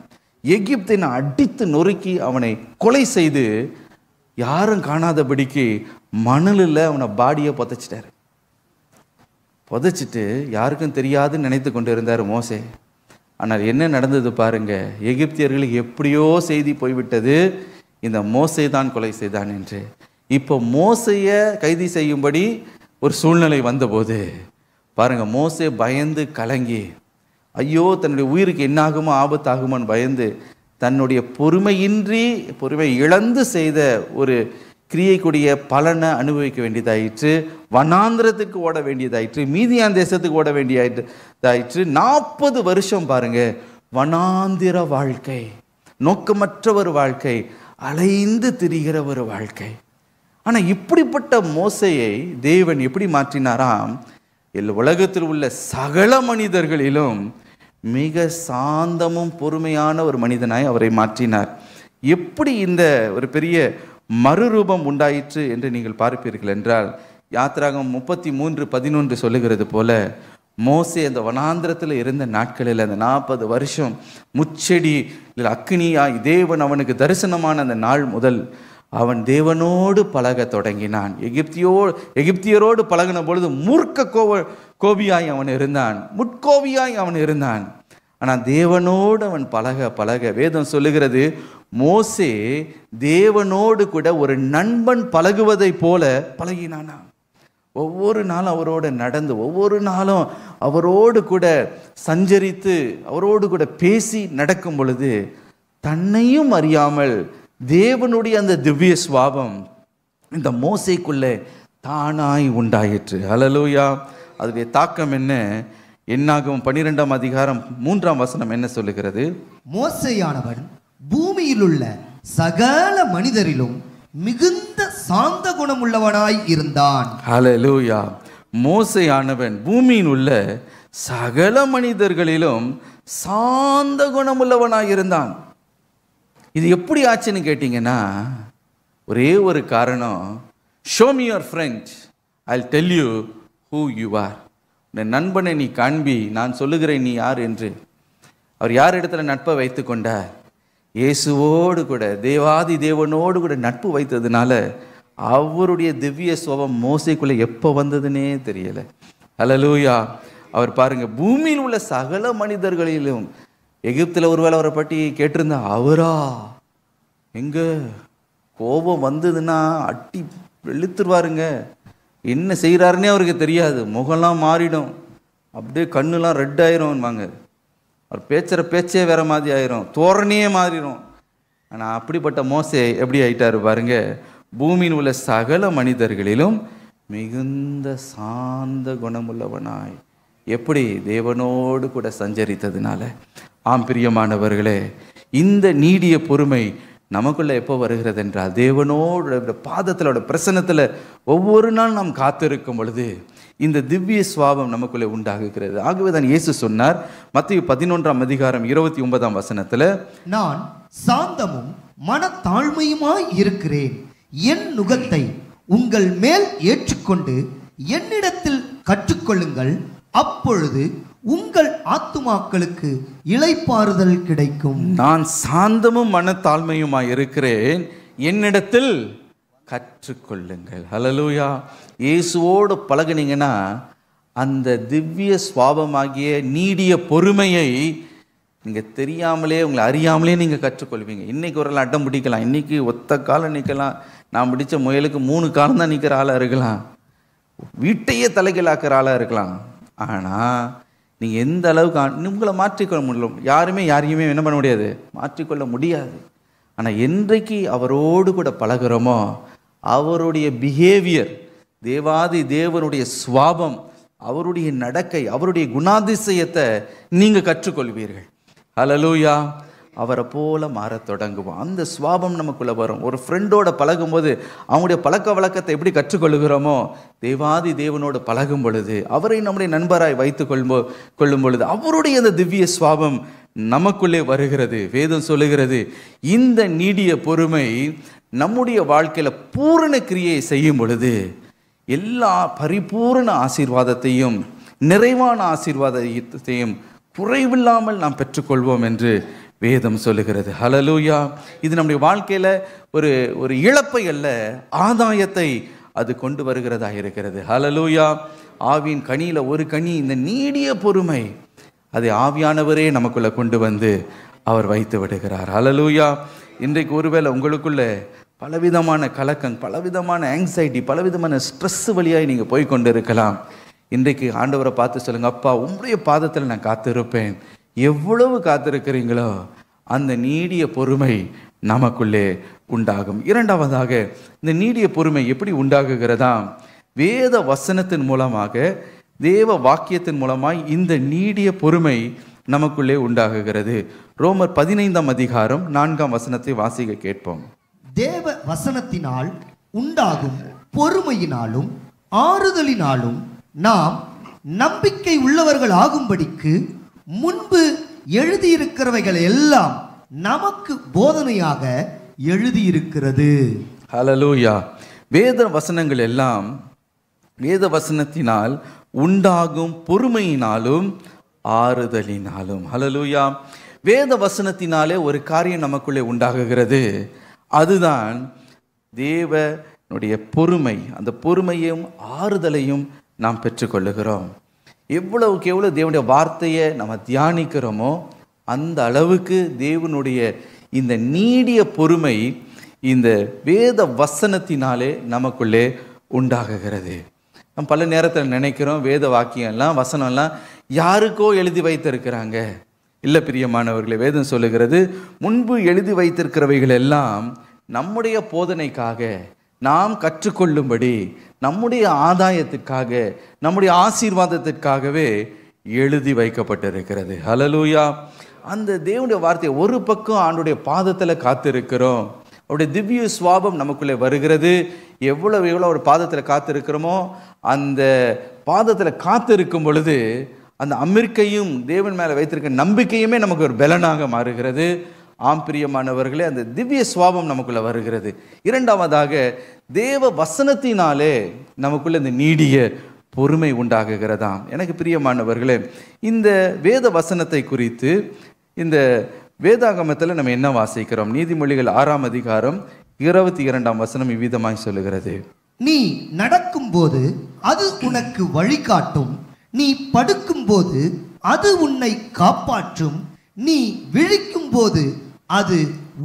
எகிப்தின் அடித்து நொறுக்கி அவனை கொலை செய்து யாரும் காணாதபடிக்கு மணலில் அவனை பாடியை புதைச்சிட்டாரு புதைச்சிட்டு யாருக்கும் தெரியாதுன்னு நினைத்து கொண்டு இருந்தார் மோசே ஆனால் என்ன நடந்தது பாருங்க எகிப்தியர்களுக்கு எப்படியோ செய்தி போய்விட்டது இந்த மோசை தான் கொலை செய்தான் என்று இப்போ மோசையை கைது செய்யும்படி ஒரு சூழ்நிலை வந்தபோது பாருங்கள் மோசை பயந்து கலங்கி ஐயோ தன்னுடைய உயிருக்கு என்னாகுமோ ஆபத்தாகுமோன்னு பயந்து தன்னுடைய பொறுமையின்றி பொறுமை இழந்து செய்த ஒரு கிரியைக்குடிய பலனை அனுபவிக்க வேண்டியதாயிற்று வனாந்திரத்துக்கு ஓட வேண்டியதாயிற்று மீதியான் தேசத்துக்கு ஓட வேண்டியதாயிற்று நாற்பது வருஷம் பாருங்க வனாந்திர வாழ்க்கை நோக்கமற்ற ஒரு வாழ்க்கை அலைந்து திரிகிற ஒரு வாழ்க்கை ஆனால் இப்படிப்பட்ட மோசையை தேவன் எப்படி மாற்றினாராம் எல் உலகத்தில் உள்ள சகல மனிதர்களிலும் மிக சாந்தமும் பொறுமையான ஒரு மனிதனாய் அவரை மாற்றினார் எப்படி இந்த ஒரு பெரிய மறுரூபம் உண்டாயிற்று என்று நீங்கள் பார்ப்பீர்கள் என்றால் யாத்திராகம் முப்பத்தி மூன்று பதினொன்று சொல்லுகிறது போல மோசி அந்த வனாந்திரத்தில் இருந்த நாட்களில் அந்த நாற்பது வருஷம் முச்செடி அக்னியா தேவன் அவனுக்கு தரிசனமான அந்த நாள் முதல் அவன் தேவனோடு பழக தொடங்கினான் எகிப்தியோ எகிப்தியரோடு பழகின பொழுது மூர்க்க கோவ கோபியாய் அவன் இருந்தான் முட்கோபியாய் அவன் இருந்தான் ஆனால் தேவனோடு அவன் பழக பழக வேதம் சொல்லுகிறது மோசே தேவனோடு கூட ஒரு நண்பன் பழகுவதை போல பழகினானா ஒவ்வொரு நாளும் அவரோடு நடந்து ஒவ்வொரு நாளும் அவரோடு கூட சஞ்சரித்து அவரோடு கூட பேசி நடக்கும் பொழுது தன்னையும் அறியாமல் தேவனுடைய அந்த திவ்ய சுவாபம் இந்த மோசைக்குள்ளே தானாய் உண்டாயிற்று அலலூயா அதுடைய தாக்கம் என்ன என்னாகும் பனிரெண்டாம் அதிகாரம் மூன்றாம் வசனம் என்ன சொல்லுகிறது மோசையானவன் பூமியில் உள்ள சகல மனிதரிலும் மிகுந்த சாந்த குணம் உள்ளவனாய் இருந்தான் ஹலலூயா மோசையானவன் பூமியில் உள்ள சகல மனிதர்களிலும் சாந்த குணமுள்ளவனாய் இருந்தான் இது எப்படி ஆச்சுன்னு கேட்டிங்கன்னா ஒரே ஒரு காரணம் show me your friend I tell you who you are உன் நண்பனை நீ காண்பி நான் சொல்லுகிறேன் நீ யார் என்று அவர் யார் இடத்துல நட்பை வைத்து கொண்டார் இயேசுவோடு கூட தேவாதி தேவனோடு கூட நட்பு வைத்ததுனால அவருடைய திவ்ய சோபம் மோசைக்குள்ளே எப்போ வந்ததுன்னே தெரியலை அலலூயா அவர் பாருங்கள் பூமியில் உள்ள சகல மனிதர்களிலும் எகிப்தில் ஒருவேளை அவரை பற்றி கேட்டிருந்தேன் அவரா எங்க கோபம் வந்ததுன்னா அட்டி வெளுத்துருவாருங்க என்ன செய்கிறாருன்னே அவருக்கு தெரியாது முகம்லாம் மாறிடும் அப்படியே கண்ணுலாம் ரெட் வாங்க அவர் பேச்சுற பேச்சே வேற மாதிரி ஆயிரும் தோரணையே மாறிடும் ஆனால் அப்படிப்பட்ட மோசை எப்படி ஆயிட்டாரு பாருங்க பூமியில் உள்ள சகல மனிதர்களிலும் மிகுந்த சாந்த குணமுள்ளவனாய் எப்படி தேவனோடு கூட சஞ்சரித்ததுனால ஆம் பிரியமானவர்களே இந்த நீடிய பொறுமை நமக்குள்ளே எப்போ வருகிறது என்றால் தேவனோட பாதத்திலோட பிரசனத்தில் ஒவ்வொரு நாள் நாம் காத்திருக்கும் பொழுது இந்த திவ்ய சுவாபம் நமக்குள்ளே உண்டாகுகிறது ஆகவே தான் இயேசு சொன்னார் மத்திய பதினொன்றாம் அதிகாரம் இருபத்தி ஒன்பதாம் வசனத்தில் நான் சாந்தமும் மனத்தாழ்மையுமாய் இருக்கிறேன் என் நுகத்தை உங்கள் மேல் ஏற்றுக்கொண்டு என்னிடத்தில் கற்றுக்கொள்ளுங்கள் அப்பொழுது உங்கள் ஆத்துமாக்களுக்கு இளைப்பாறுதல் கிடைக்கும் நான் சாந்தமும் மனத்தாழ்மையுமா இருக்கிறேன் என்னிடத்தில் கற்றுக்கொள்ளுங்கள் ஹலலூயா இயேசுவோடு பழகுனீங்கன்னா அந்த திவ்ய சுவாபமாகிய நீடிய பொறுமையை நீங்கள் தெரியாமலே உங்களை அறியாமலே நீங்கள் கற்றுக்கொள்வீங்க இன்றைக்கி ஒரு அட்டம் பிடிக்கலாம் இன்றைக்கி ஒத்த காலம் நிற்கலாம் நான் பிடிச்ச முயலுக்கு மூணு காலம் தான் நிற்கிற ஆளாக இருக்கலாம் வீட்டையே தலைகளாக்குற ஆளாக இருக்கலாம் ஆனால் நீங்கள் எந்த அளவுக்கு உங்களை மாற்றிக்கொள்ள முடியும் யாருமே யாரையுமே என்ன பண்ண முடியாது மாற்றிக்கொள்ள முடியாது ஆனால் என்றைக்கு அவரோடு கூட பழகிறோமோ அவருடைய பிஹேவியர் தேவாதி தேவனுடைய சுவாபம் அவருடைய நடக்கை அவருடைய குணாதிசயத்தை நீங்கள் கற்றுக்கொள்வீர்கள் ஹலலூயா அவரை போல மாறத் தொடங்குவோம் அந்த சுவாபம் நமக்குள்ளே வரும் ஒரு ஃப்ரெண்டோட பழகும் போது அவங்களுடைய பழக்க வழக்கத்தை எப்படி கற்றுக்கொள்கிறோமோ தேவாதி தேவனோடு பழகும் பொழுது அவரை நம்முடைய நண்பராய் வைத்து கொள்போ கொள்ளும் பொழுது அவருடைய அந்த திவ்ய சுவாபம் நமக்குள்ளே வருகிறது வேதம் சொல்லுகிறது இந்த நீடிய பொறுமை நம்முடைய வாழ்க்கையில் பூரண கிரியை செய்யும் பொழுது எல்லா பரிபூர்ண ஆசீர்வாதத்தையும் நிறைவான ஆசீர்வாதத்தையும் குறைவில்லாமல் நாம் பெற்றுக்கொள்வோம் என்று வேதம் சொல்லுகிறது ஹலலூயா இது நம்முடைய வாழ்க்கையில் ஒரு ஒரு இழப்பை அல்ல ஆதாயத்தை அது கொண்டு வருகிறதா இருக்கிறது ஹலலூயா ஆவியின் கனியில் ஒரு கனி இந்த நீடிய பொறுமை அதை ஆவியானவரே நமக்குள்ளே கொண்டு வந்து அவர் வைத்து விடுகிறார் ஹலலூயா இன்றைக்கு ஒருவேளை உங்களுக்குள்ள பலவிதமான கலக்கம் பலவிதமான ஆங்ஸைட்டி பலவிதமான ஸ்ட்ரெஸ் வழியாக நீங்கள் போய் கொண்டு இருக்கலாம் இன்றைக்கு ஆண்டவரை பார்த்து சொல்லுங்கள் அப்பா உங்களுடைய பாதத்தில் நான் காத்திருப்பேன் எவ்வளவு காத்திருக்கிறீங்களோ அந்த நீடிய பொறுமை நமக்குள்ளே உண்டாகும் இரண்டாவதாக இந்த நீடிய பொறுமை எப்படி உண்டாகுகிறதா வேத வசனத்தின் மூலமாக தேவ வாக்கியத்தின் மூலமாய் இந்த நீடிய பொறுமை நமக்குள்ளே உண்டாகுகிறது ரோமர் பதினைந்தாம் அதிகாரம் நான்காம் வசனத்தை வாசிக்க கேட்போம் தேவ வசனத்தினால் உண்டாகும் பொறுமையினாலும் ஆறுதலினாலும் நாம் நம்பிக்கை உள்ளவர்கள் ஆகும்படிக்கு முன்பு எழுதியிருக்கிறவைகள் எல்லாம் நமக்கு போதனையாக எழுதியிருக்கிறது ஹலலூயா வேத வசனங்கள் எல்லாம் வேத வசனத்தினால் உண்டாகும் பொறுமையினாலும் ஆறுதலினாலும் ஹலலூயா வேத வசனத்தினாலே ஒரு காரியம் நமக்குள்ளே உண்டாகுகிறது அதுதான் தேவனுடைய பொறுமை அந்த பொறுமையும் ஆறுதலையும் நாம் பெற்றுக்கொள்ளுகிறோம் எவ்வளவுக்கு எவ்வளோ தேவனுடைய வார்த்தையை நம்ம தியானிக்கிறோமோ அந்த அளவுக்கு தேவனுடைய இந்த நீடிய பொறுமை இந்த வேத வசனத்தினாலே நமக்குள்ளே உண்டாகுகிறது நம்ம பல நேரத்தில் நினைக்கிறோம் வேத வாக்கியம்லாம் வசனம்லாம் யாருக்கோ எழுதி வைத்திருக்கிறாங்க இல்லை பிரியமானவர்களே வேதம் சொல்லுகிறது முன்பு எழுதி வைத்திருக்கிறவைகள் எல்லாம் நம்முடைய போதனைக்காக நாம் கற்றுக்கொள்ளும்படி நம்முடைய ஆதாயத்துக்காக நம்முடைய ஆசீர்வாதத்திற்காகவே எழுதி வைக்கப்பட்டிருக்கிறது ஹலலூயா அந்த தேவனுடைய வார்த்தையை ஒரு பக்கம் ஆண்டுடைய பாதத்தில் காத்திருக்கிறோம் அவருடைய திவ்ய சுவாபம் நமக்குள்ளே வருகிறது எவ்வளவு எவ்வளோ ஒரு பாதத்தில் காத்திருக்கிறோமோ அந்த பாதத்தில் காத்திருக்கும் பொழுது அந்த அமிர்க்கையும் தேவன் மேலே வைத்திருக்க நம்பிக்கையுமே நமக்கு ஒரு பலனாக மாறுகிறது ஆம் பிரியமானவர்களே அந்த திவ்ய சுவாபம் நமக்குள்ளே வருகிறது இரண்டாவதாக தேவ வசனத்தினாலே நமக்குள்ளே இந்த நீடிய பொறுமை உண்டாகுகிறதாம் எனக்கு பிரியமானவர்களே இந்த வேத வசனத்தை குறித்து இந்த வேதாகமத்தில் நம்ம என்ன வாசிக்கிறோம் நீதிமொழிகள் ஆறாம் அதிகாரம் இருபத்தி இரண்டாம் வசனம் இவ்விதமாய் சொல்லுகிறது நீ நடக்கும் போது அது உனக்கு வழிகாட்டும் நீ படுக்கும்போது அது உன்னை காப்பாற்றும் நீ விழிக்கும் போது அது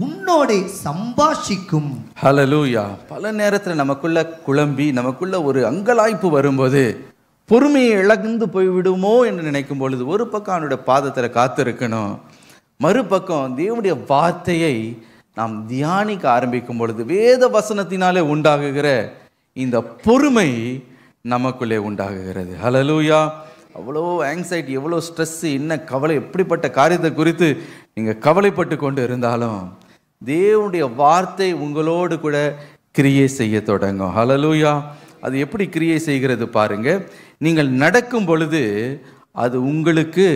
உன்னோட சம்பாஷிக்கும் ஹலலூயா பல நேரத்தில் நமக்குள்ள குழம்பி நமக்குள்ள ஒரு அங்கலாய்ப்பு வரும்போது பொறுமையை இழந்து போய்விடுமோ என்று நினைக்கும் பொழுது ஒரு பக்கம் அவனுடைய பாதத்தில் காத்திருக்கணும் மறுபக்கம் தேவனுடைய வார்த்தையை நாம் தியானிக்க ஆரம்பிக்கும் பொழுது வேத வசனத்தினாலே உண்டாகுகிற இந்த பொறுமை நமக்குள்ளே உண்டாகுகிறது ஹலலூயா அவ்வளோ ஆங்ஸைட்டி எவ்வளோ ஸ்ட்ரெஸ்ஸு என்ன கவலை எப்படிப்பட்ட காரியத்தை குறித்து நீங்கள் கவலைப்பட்டு கொண்டு இருந்தாலும் தேவனுடைய வார்த்தை உங்களோடு கூட கிரியை செய்ய தொடங்கும் ஹலலூயா அது எப்படி கிரியை செய்கிறது பாருங்க நீங்கள் நடக்கும் பொழுது அது உங்களுக்கு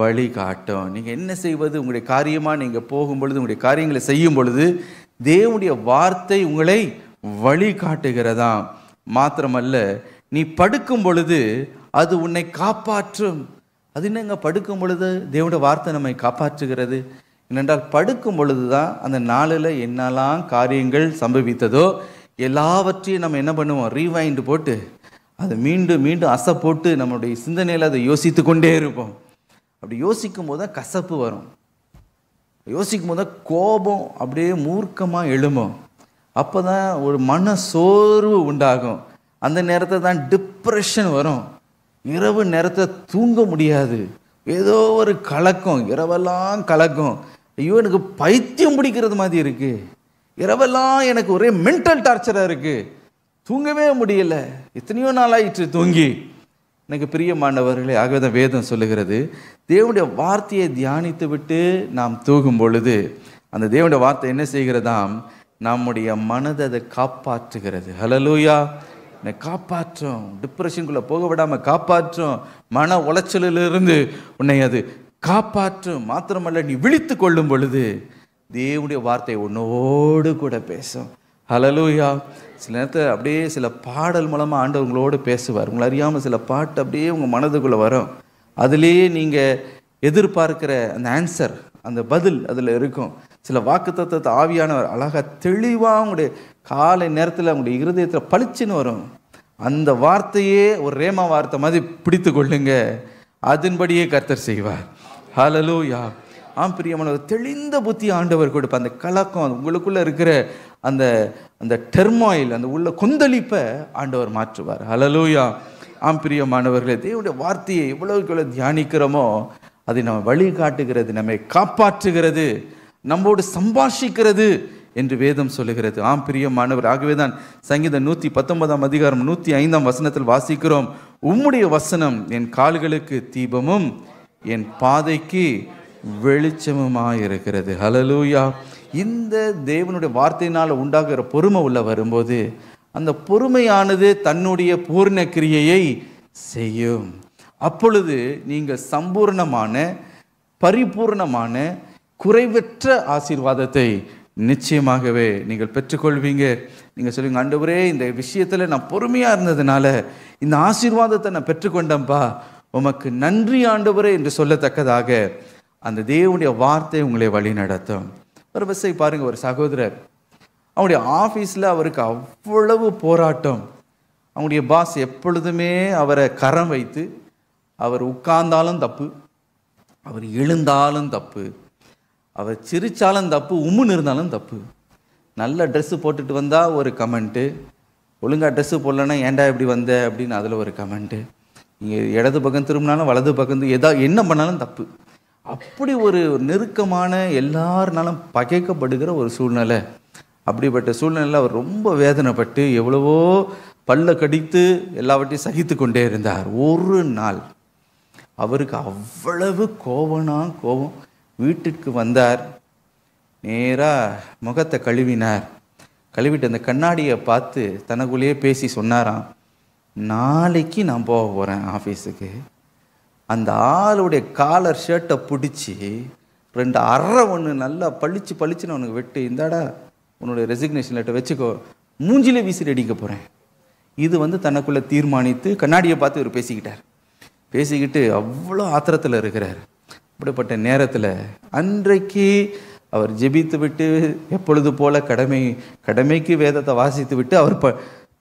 வழி காட்டும் நீங்கள் என்ன செய்வது உங்களுடைய காரியமாக நீங்கள் போகும் பொழுது உங்களுடைய காரியங்களை செய்யும் பொழுது தேவனுடைய வார்த்தை உங்களை வழி காட்டுகிறதாம் மாத்திரமல்ல நீ படுக்கும் பொழுது அது உன்னை காப்பாற்றும் அது என்னங்க படுக்கும் பொழுது தேவோட வார்த்தை நம்மை காப்பாற்றுகிறது ஏனென்றால் படுக்கும் பொழுது தான் அந்த நாளில் என்னெல்லாம் காரியங்கள் சம்பவித்ததோ எல்லாவற்றையும் நம்ம என்ன பண்ணுவோம் ரீவைண்டு போட்டு அதை மீண்டும் மீண்டும் அசை போட்டு நம்மளுடைய சிந்தனையில் அதை யோசித்து கொண்டே இருப்போம் அப்படி யோசிக்கும் போது தான் கசப்பு வரும் யோசிக்கும் போது தான் கோபம் அப்படியே மூர்க்கமாக எழும்பும் அப்போ தான் ஒரு மன சோர்வு உண்டாகும் அந்த நேரத்தில் தான் டிப்ரெஷன் வரும் இரவு நேரத்தை தூங்க முடியாது ஏதோ ஒரு கலக்கம் இரவெல்லாம் கலக்கம் ஐயோ எனக்கு பைத்தியம் பிடிக்கிறது மாதிரி இருக்குது இரவெல்லாம் எனக்கு ஒரே மென்டல் டார்ச்சராக இருக்குது தூங்கவே முடியல எத்தனையோ நாளாயிற்று தூங்கி எனக்கு பிரியமானவர்களே ஆகவே தான் வேதம் சொல்லுகிறது தேவனுடைய வார்த்தையை தியானித்து விட்டு நாம் தூங்கும் பொழுது அந்த தேவனுடைய வார்த்தை என்ன செய்கிறதாம் நம்முடைய மனதை அதை காப்பாற்றுகிறது ஹலலூயா என்னை காப்பாற்றும் டிப்ரெஷனுக்குள்ளே போக விடாமல் காப்பாற்றும் மன உளைச்சலிலிருந்து உன்னை அது காப்பாற்றும் மாத்திரமல்ல நீ விழித்து கொள்ளும் பொழுது தேவனுடைய வார்த்தை உன்னோடு கூட பேசும் ஹலலூயா சில நேரத்தில் அப்படியே சில பாடல் மூலமாக ஆண்டவங்களோடு பேசுவார் உங்களை அறியாமல் சில பாட்டு அப்படியே உங்கள் மனதுக்குள்ளே வரும் அதுலேயே நீங்கள் எதிர்பார்க்கிற அந்த ஆன்சர் அந்த பதில் அதில் இருக்கும் சில வாக்கு தத்துவத்தை ஆவியானவர் அழகாக தெளிவாக உங்களுடைய காலை நேரத்தில் அவங்களுடைய இருதயத்தில் பளிச்சுன்னு வரும் அந்த வார்த்தையே ஒரு ரேமா வார்த்தை மாதிரி பிடித்து கொள்ளுங்க அதன்படியே கர்த்தர் செய்வார் ஹலலோ யா ஆம் பிரியமானவர் தெளிந்த புத்தி ஆண்டவர் கொடுப்ப அந்த கலக்கம் உங்களுக்குள்ளே இருக்கிற அந்த அந்த டெர்மாயில் அந்த உள்ள கொந்தளிப்பை ஆண்டவர் மாற்றுவார் ஹலலூயா ஆம் மாணவர்களே தேவனுடைய வார்த்தையை எவ்வளவுக்கு எவ்வளோ தியானிக்கிறோமோ அதை நம்ம வழிகாட்டுகிறது நம்மை காப்பாற்றுகிறது நம்மோடு சம்பாஷிக்கிறது என்று வேதம் சொல்லுகிறது ஆம் பிரியமானவர் ஆகவே தான் சங்கீதம் நூற்றி பத்தொன்பதாம் அதிகாரம் நூற்றி ஐந்தாம் வசனத்தில் வாசிக்கிறோம் உம்முடைய வசனம் என் கால்களுக்கு தீபமும் என் பாதைக்கு வெளிச்சமுமாயிருக்கிறது ஹலலூயா இந்த தேவனுடைய வார்த்தையினால் உண்டாகிற பொறுமை உள்ள வரும்போது அந்த பொறுமையானது தன்னுடைய பூர்ண கிரியையை செய்யும் அப்பொழுது நீங்கள் சம்பூர்ணமான பரிபூர்ணமான குறைவற்ற ஆசீர்வாதத்தை நிச்சயமாகவே நீங்கள் பெற்றுக்கொள்வீங்க நீங்கள் சொல்லுவீங்க ஆண்டவரே இந்த விஷயத்தில் நான் பொறுமையாக இருந்ததுனால இந்த ஆசீர்வாதத்தை நான் பெற்றுக்கொண்டேன்ப்பா உமக்கு நன்றி ஆண்டவரே என்று சொல்லத்தக்கதாக அந்த தேவனுடைய வார்த்தை உங்களை வழி நடத்தும் ஒரு விசை பாருங்கள் ஒரு சகோதரர் அவனுடைய ஆஃபீஸில் அவருக்கு அவ்வளவு போராட்டம் அவனுடைய பாஸ் எப்பொழுதுமே அவரை கரம் வைத்து அவர் உட்கார்ந்தாலும் தப்பு அவர் எழுந்தாலும் தப்பு அவர் சிரித்தாலும் தப்பு உம்முன்னு இருந்தாலும் தப்பு நல்ல ட்ரெஸ்ஸு போட்டுட்டு வந்தால் ஒரு கமெண்ட்டு ஒழுங்காக ட்ரெஸ்ஸு போடலன்னா ஏன்டா இப்படி வந்த அப்படின்னு அதில் ஒரு கமெண்ட்டு நீங்கள் இடது பக்கம் திரும்பினாலும் வலது பக்கம் எதா என்ன பண்ணாலும் தப்பு அப்படி ஒரு நெருக்கமான எல்லாருனாலும் பகைக்கப்படுகிற ஒரு சூழ்நிலை அப்படிப்பட்ட சூழ்நிலையில் அவர் ரொம்ப வேதனைப்பட்டு எவ்வளவோ பல்ல கடித்து எல்லாவற்றையும் சகித்து கொண்டே இருந்தார் ஒரு நாள் அவருக்கு அவ்வளவு கோவனா கோபம் வீட்டிற்கு வந்தார் நேராக முகத்தை கழுவினார் கழுவிட்டு அந்த கண்ணாடியை பார்த்து தனக்குள்ளேயே பேசி சொன்னாராம் நாளைக்கு நான் போக போகிறேன் ஆஃபீஸுக்கு அந்த ஆளுடைய காலர் ஷர்ட்டை பிடிச்சி ரெண்டு அரை ஒன்று நல்லா பளிச்சு பளிச்சுன்னு உனக்கு வெட்டு இந்தாடா உன்னுடைய ரெசிக்னேஷன் லெட்டர் வச்சுக்கோ மூஞ்சில வீசி அடிக்க போகிறேன் இது வந்து தனக்குள்ளே தீர்மானித்து கண்ணாடியை பார்த்து இவர் பேசிக்கிட்டார் பேசிக்கிட்டு அவ்வளோ ஆத்திரத்தில் இருக்கிறார் இப்படிப்பட்ட நேரத்தில் அன்றைக்கு அவர் ஜெபித்து விட்டு எப்பொழுது போல கடமை கடமைக்கு வேதத்தை வாசித்து விட்டு அவர் ப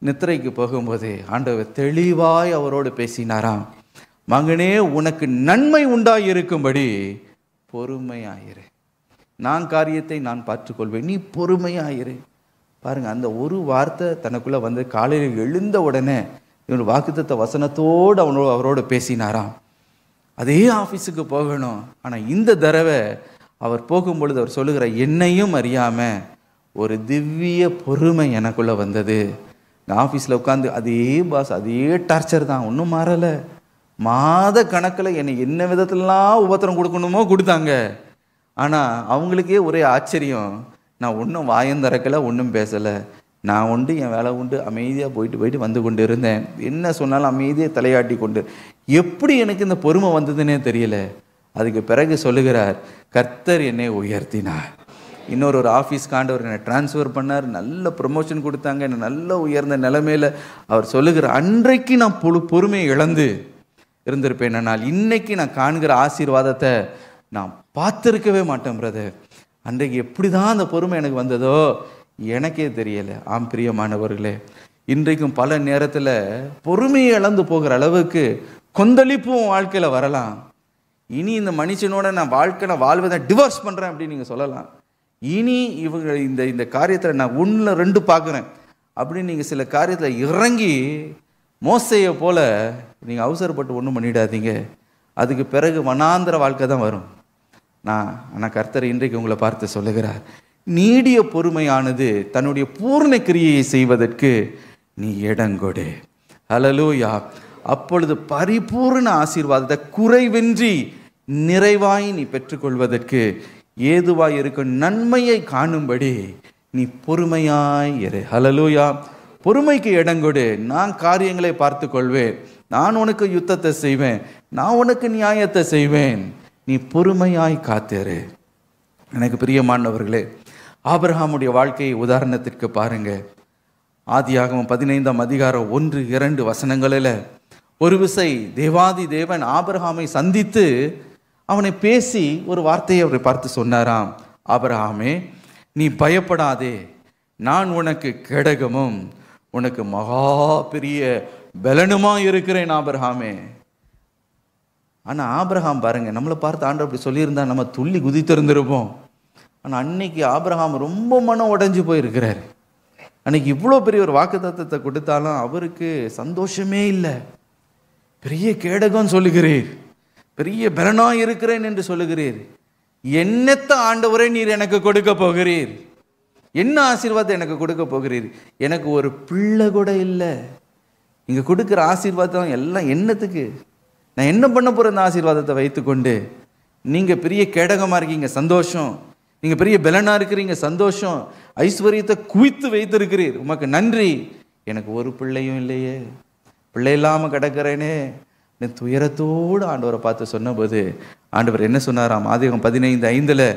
நித்திரைக்கு போகும்போது ஆண்டவர் தெளிவாய் அவரோடு பேசினாராம் மகனே உனக்கு நன்மை உண்டாயிருக்கும்படி பொறுமையாயிரு நான் காரியத்தை நான் பார்த்துக்கொள்வேன் நீ பொறுமையாயிரு பாருங்க அந்த ஒரு வார்த்தை தனக்குள்ளே வந்து காலையில் எழுந்த உடனே இவர் வாக்குத்த வசனத்தோடு அவனோ அவரோடு பேசினாராம் அதே ஆஃபீஸுக்கு போகணும் ஆனால் இந்த தடவை அவர் போகும்பொழுது அவர் சொல்லுகிற என்னையும் அறியாமல் ஒரு திவ்ய பொறுமை எனக்குள்ளே வந்தது நான் ஆஃபீஸில் உட்காந்து அதே பாஸ் அதே டார்ச்சர் தான் ஒன்றும் மாறலை மாத கணக்கில் என்னை என்ன விதத்துலலாம் உபத்திரம் கொடுக்கணுமோ கொடுத்தாங்க ஆனால் அவங்களுக்கே ஒரே ஆச்சரியம் நான் ஒன்றும் வாயம் திறக்கலை ஒன்றும் பேசலை நான் உண்டு என் வேலை உண்டு அமைதியாக போயிட்டு போயிட்டு வந்து கொண்டு இருந்தேன் என்ன சொன்னாலும் அமைதியாக தலையாட்டி கொண்டு எப்படி எனக்கு இந்த பொறுமை வந்ததுன்னே தெரியல அதுக்கு பிறகு சொல்லுகிறார் கர்த்தர் என்னை உயர்த்தினார் இன்னொரு ஒரு காண்டவர் என்னை டிரான்ஸ்ஃபர் பண்ணார் நல்ல ப்ரொமோஷன் கொடுத்தாங்க என்னை நல்ல உயர்ந்த நிலைமையில் அவர் சொல்லுகிற அன்றைக்கு நான் பொழு பொறுமையை இழந்து இருந்திருப்பேன் ஆனால் இன்னைக்கு நான் காண்கிற ஆசீர்வாதத்தை நான் பார்த்துருக்கவே மாட்டேன் பிரதர் அன்றைக்கு எப்படி தான் அந்த பொறுமை எனக்கு வந்ததோ எனக்கே தெரியலை ஆம் பிரியமானவர்களே இன்றைக்கும் பல நேரத்தில் பொறுமையை இழந்து போகிற அளவுக்கு கொந்தளிப்பும் வாழ்க்கையில் வரலாம் இனி இந்த மனுஷனோட நான் வாழ்க்கை நான் வாழ்வதை டிவோர்ஸ் பண்ணுறேன் அப்படின்னு நீங்கள் சொல்லலாம் இனி இவங்க இந்த இந்த காரியத்தில் நான் ஒன்றில் ரெண்டு பார்க்குறேன் அப்படின்னு நீங்கள் சில காரியத்தில் இறங்கி மோசையை போல் நீங்கள் அவசரப்பட்டு ஒன்றும் பண்ணிடாதீங்க அதுக்கு பிறகு மனாந்திர வாழ்க்கை தான் வரும் நான் ஆனால் கர்த்தர் இன்றைக்கு உங்களை பார்த்து சொல்லுகிறார் நீடிய பொறுமையானது தன்னுடைய பூர்ண கிரியையை செய்வதற்கு நீ இடங்கொடு அலலூயா அப்பொழுது பரிபூர்ண ஆசீர்வாதத்தை குறைவின்றி நிறைவாய் நீ பெற்றுக்கொள்வதற்கு ஏதுவாய் இருக்கும் நன்மையை காணும்படி நீ பொறுமையாய் இரு ஹலலூயா பொறுமைக்கு இடங்கொடு நான் காரியங்களை பார்த்து கொள்வேன் நான் உனக்கு யுத்தத்தை செய்வேன் நான் உனக்கு நியாயத்தை செய்வேன் நீ பொறுமையாய் காத்திரு எனக்கு பிரியமானவர்களே ஆபிரஹாமுடைய வாழ்க்கையை உதாரணத்திற்கு பாருங்கள் ஆதியாகவும் பதினைந்தாம் அதிகாரம் ஒன்று இரண்டு வசனங்களில் ஒரு விசை தேவாதி தேவன் ஆபிரஹாமை சந்தித்து அவனை பேசி ஒரு வார்த்தையை அவரை பார்த்து சொன்னாராம் ஆபிரஹாமே நீ பயப்படாதே நான் உனக்கு கெடகமும் உனக்கு மகா பெரிய பலனுமா இருக்கிறேன் ஆபிரஹாமே ஆனால் ஆபிரஹாம் பாருங்க நம்மளை பார்த்து ஆண்டு அப்படி சொல்லியிருந்தா நம்ம துள்ளி குதித்திருந்திருப்போம் ஆனால் அன்னைக்கு ஆப்ரஹாம் ரொம்ப மனம் உடஞ்சி போயிருக்கிறார் அன்னைக்கு இவ்வளோ பெரிய ஒரு தத்துவத்தை கொடுத்தாலும் அவருக்கு சந்தோஷமே இல்லை பெரிய கேடகம் சொல்லுகிறீர் பெரிய பலனா இருக்கிறேன் என்று சொல்லுகிறீர் என்னத்த ஆண்டவரே நீர் எனக்கு கொடுக்க போகிறீர் என்ன ஆசீர்வாதம் எனக்கு கொடுக்க போகிறீர் எனக்கு ஒரு பிள்ளை கூட இல்லை இங்கே கொடுக்குற ஆசீர்வாதம் எல்லாம் என்னத்துக்கு நான் என்ன பண்ண போகிற இந்த ஆசீர்வாதத்தை வைத்துக்கொண்டு நீங்கள் பெரிய கேடகமாக இருக்கீங்க சந்தோஷம் நீங்கள் பெரிய பலனாக இருக்கிறீங்க சந்தோஷம் ஐஸ்வர்யத்தை குவித்து வைத்திருக்கிறீர் உமக்கு நன்றி எனக்கு ஒரு பிள்ளையும் இல்லையே பிள்ளை இல்லாமல் கிடக்கிறேனே துயரத்தோடு ஆண்டவரை பார்த்து சொன்னபோது ஆண்டவர் என்ன சொன்னாராம் ஆதிகம் பதினைந்து ஐந்தில்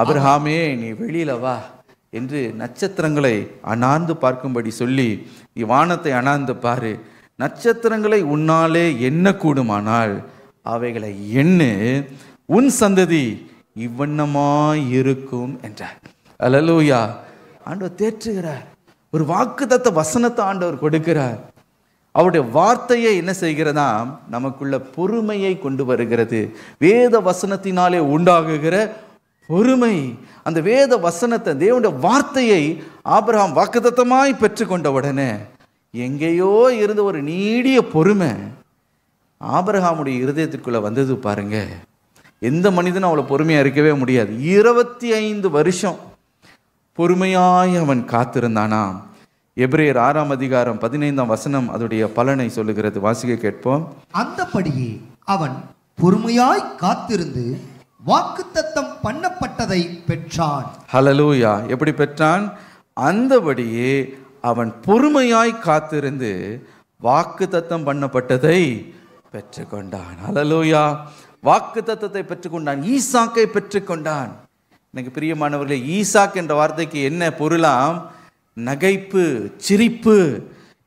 அபிரஹாமே நீ வெளியில வா என்று நட்சத்திரங்களை அணாந்து பார்க்கும்படி சொல்லி நீ வானத்தை அணாந்து பாரு நட்சத்திரங்களை உன்னாலே எண்ணக்கூடுமானால் கூடுமானால் அவைகளை எண்ணு உன் சந்ததி இவ்வண்ணமாய் இருக்கும் என்றார் அலலூயா ஆண்டவர் தேற்றுகிறார் ஒரு வாக்குதத்த வசனத்தை ஆண்டவர் கொடுக்கிறார் அவருடைய வார்த்தையை என்ன செய்கிறதா நமக்குள்ள பொறுமையை கொண்டு வருகிறது வேத வசனத்தினாலே உண்டாகுகிற பொறுமை அந்த வேத வசனத்தை தேவனுடைய வார்த்தையை ஆபிரகாம் வாக்குதத்தமாய் பெற்றுக்கொண்ட உடனே எங்கேயோ இருந்த ஒரு நீடிய பொறுமை ஆபரகாமுடைய இருதயத்துக்குள்ளே வந்தது பாருங்கள் எந்த மனிதனும் அவ்வளோ பொறுமையாக இருக்கவே முடியாது இருபத்தி ஐந்து வருஷம் பொறுமையாய் அவன் காத்திருந்தானா எப்ரேர் ஆறாம் அதிகாரம் பதினைந்தாம் வசனம் அதோடைய பலனை சொல்லுகிறது வாசிக்க கேட்போம் அந்தபடியே அவன் பொறுமையாய் காத்திருந்து வாக்குத்தத்தம் பண்ணப்பட்டதை பெற்றான் ஹலலூயா எப்படி பெற்றான் அந்தபடியே அவன் பொறுமையாய் காத்திருந்து வாக்குத்தத்தம் பண்ணப்பட்டதை பெற்றுக்கொண்டான் ஹலலூயா வாக்கு தத்துவத்தை பெற்றுக்கொண்டான் ஈசாக்கை பெற்றுக்கொண்டான் எனக்கு பிரியமானவர்களே ஈசாக் என்ற வார்த்தைக்கு என்ன பொருளாம் நகைப்பு சிரிப்பு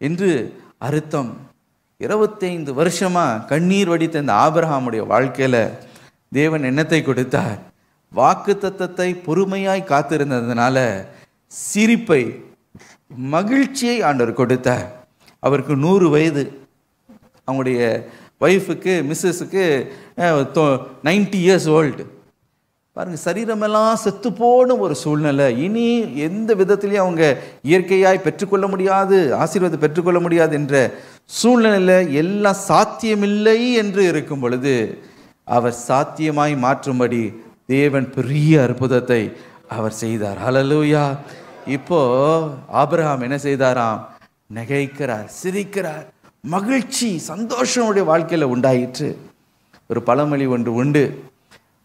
என்று அர்த்தம் இருபத்தைந்து வருஷமாக கண்ணீர் வடித்த இந்த ஆபிரஹாமுடைய வாழ்க்கையில் தேவன் எண்ணத்தை கொடுத்தார் வாக்கு தத்தத்தை பொறுமையாய் காத்திருந்ததுனால சிரிப்பை மகிழ்ச்சியை ஆண்டவர் கொடுத்தார் அவருக்கு நூறு வயது அவங்களுடைய ஒய்ஃபுக்கு மிஸ்ஸஸுக்கு நைன்டி இயர்ஸ் ஓல்டு பாருங்கள் சரீரமெல்லாம் செத்து போன ஒரு சூழ்நிலை இனி எந்த விதத்திலையும் அவங்க இயற்கையாய் பெற்றுக்கொள்ள முடியாது ஆசீர்வாதம் பெற்றுக்கொள்ள முடியாது என்ற சூழ்நிலையில் எல்லாம் சாத்தியமில்லை என்று இருக்கும் பொழுது அவர் சாத்தியமாய் மாற்றும்படி தேவன் பெரிய அற்புதத்தை அவர் செய்தார் அலலூயா இப்போ ஆபிரஹாம் என்ன செய்தாராம் நகைக்கிறார் சிரிக்கிறார் மகிழ்ச்சி சந்தோஷமுடைய வாழ்க்கையில் உண்டாயிற்று ஒரு பழமொழி ஒன்று உண்டு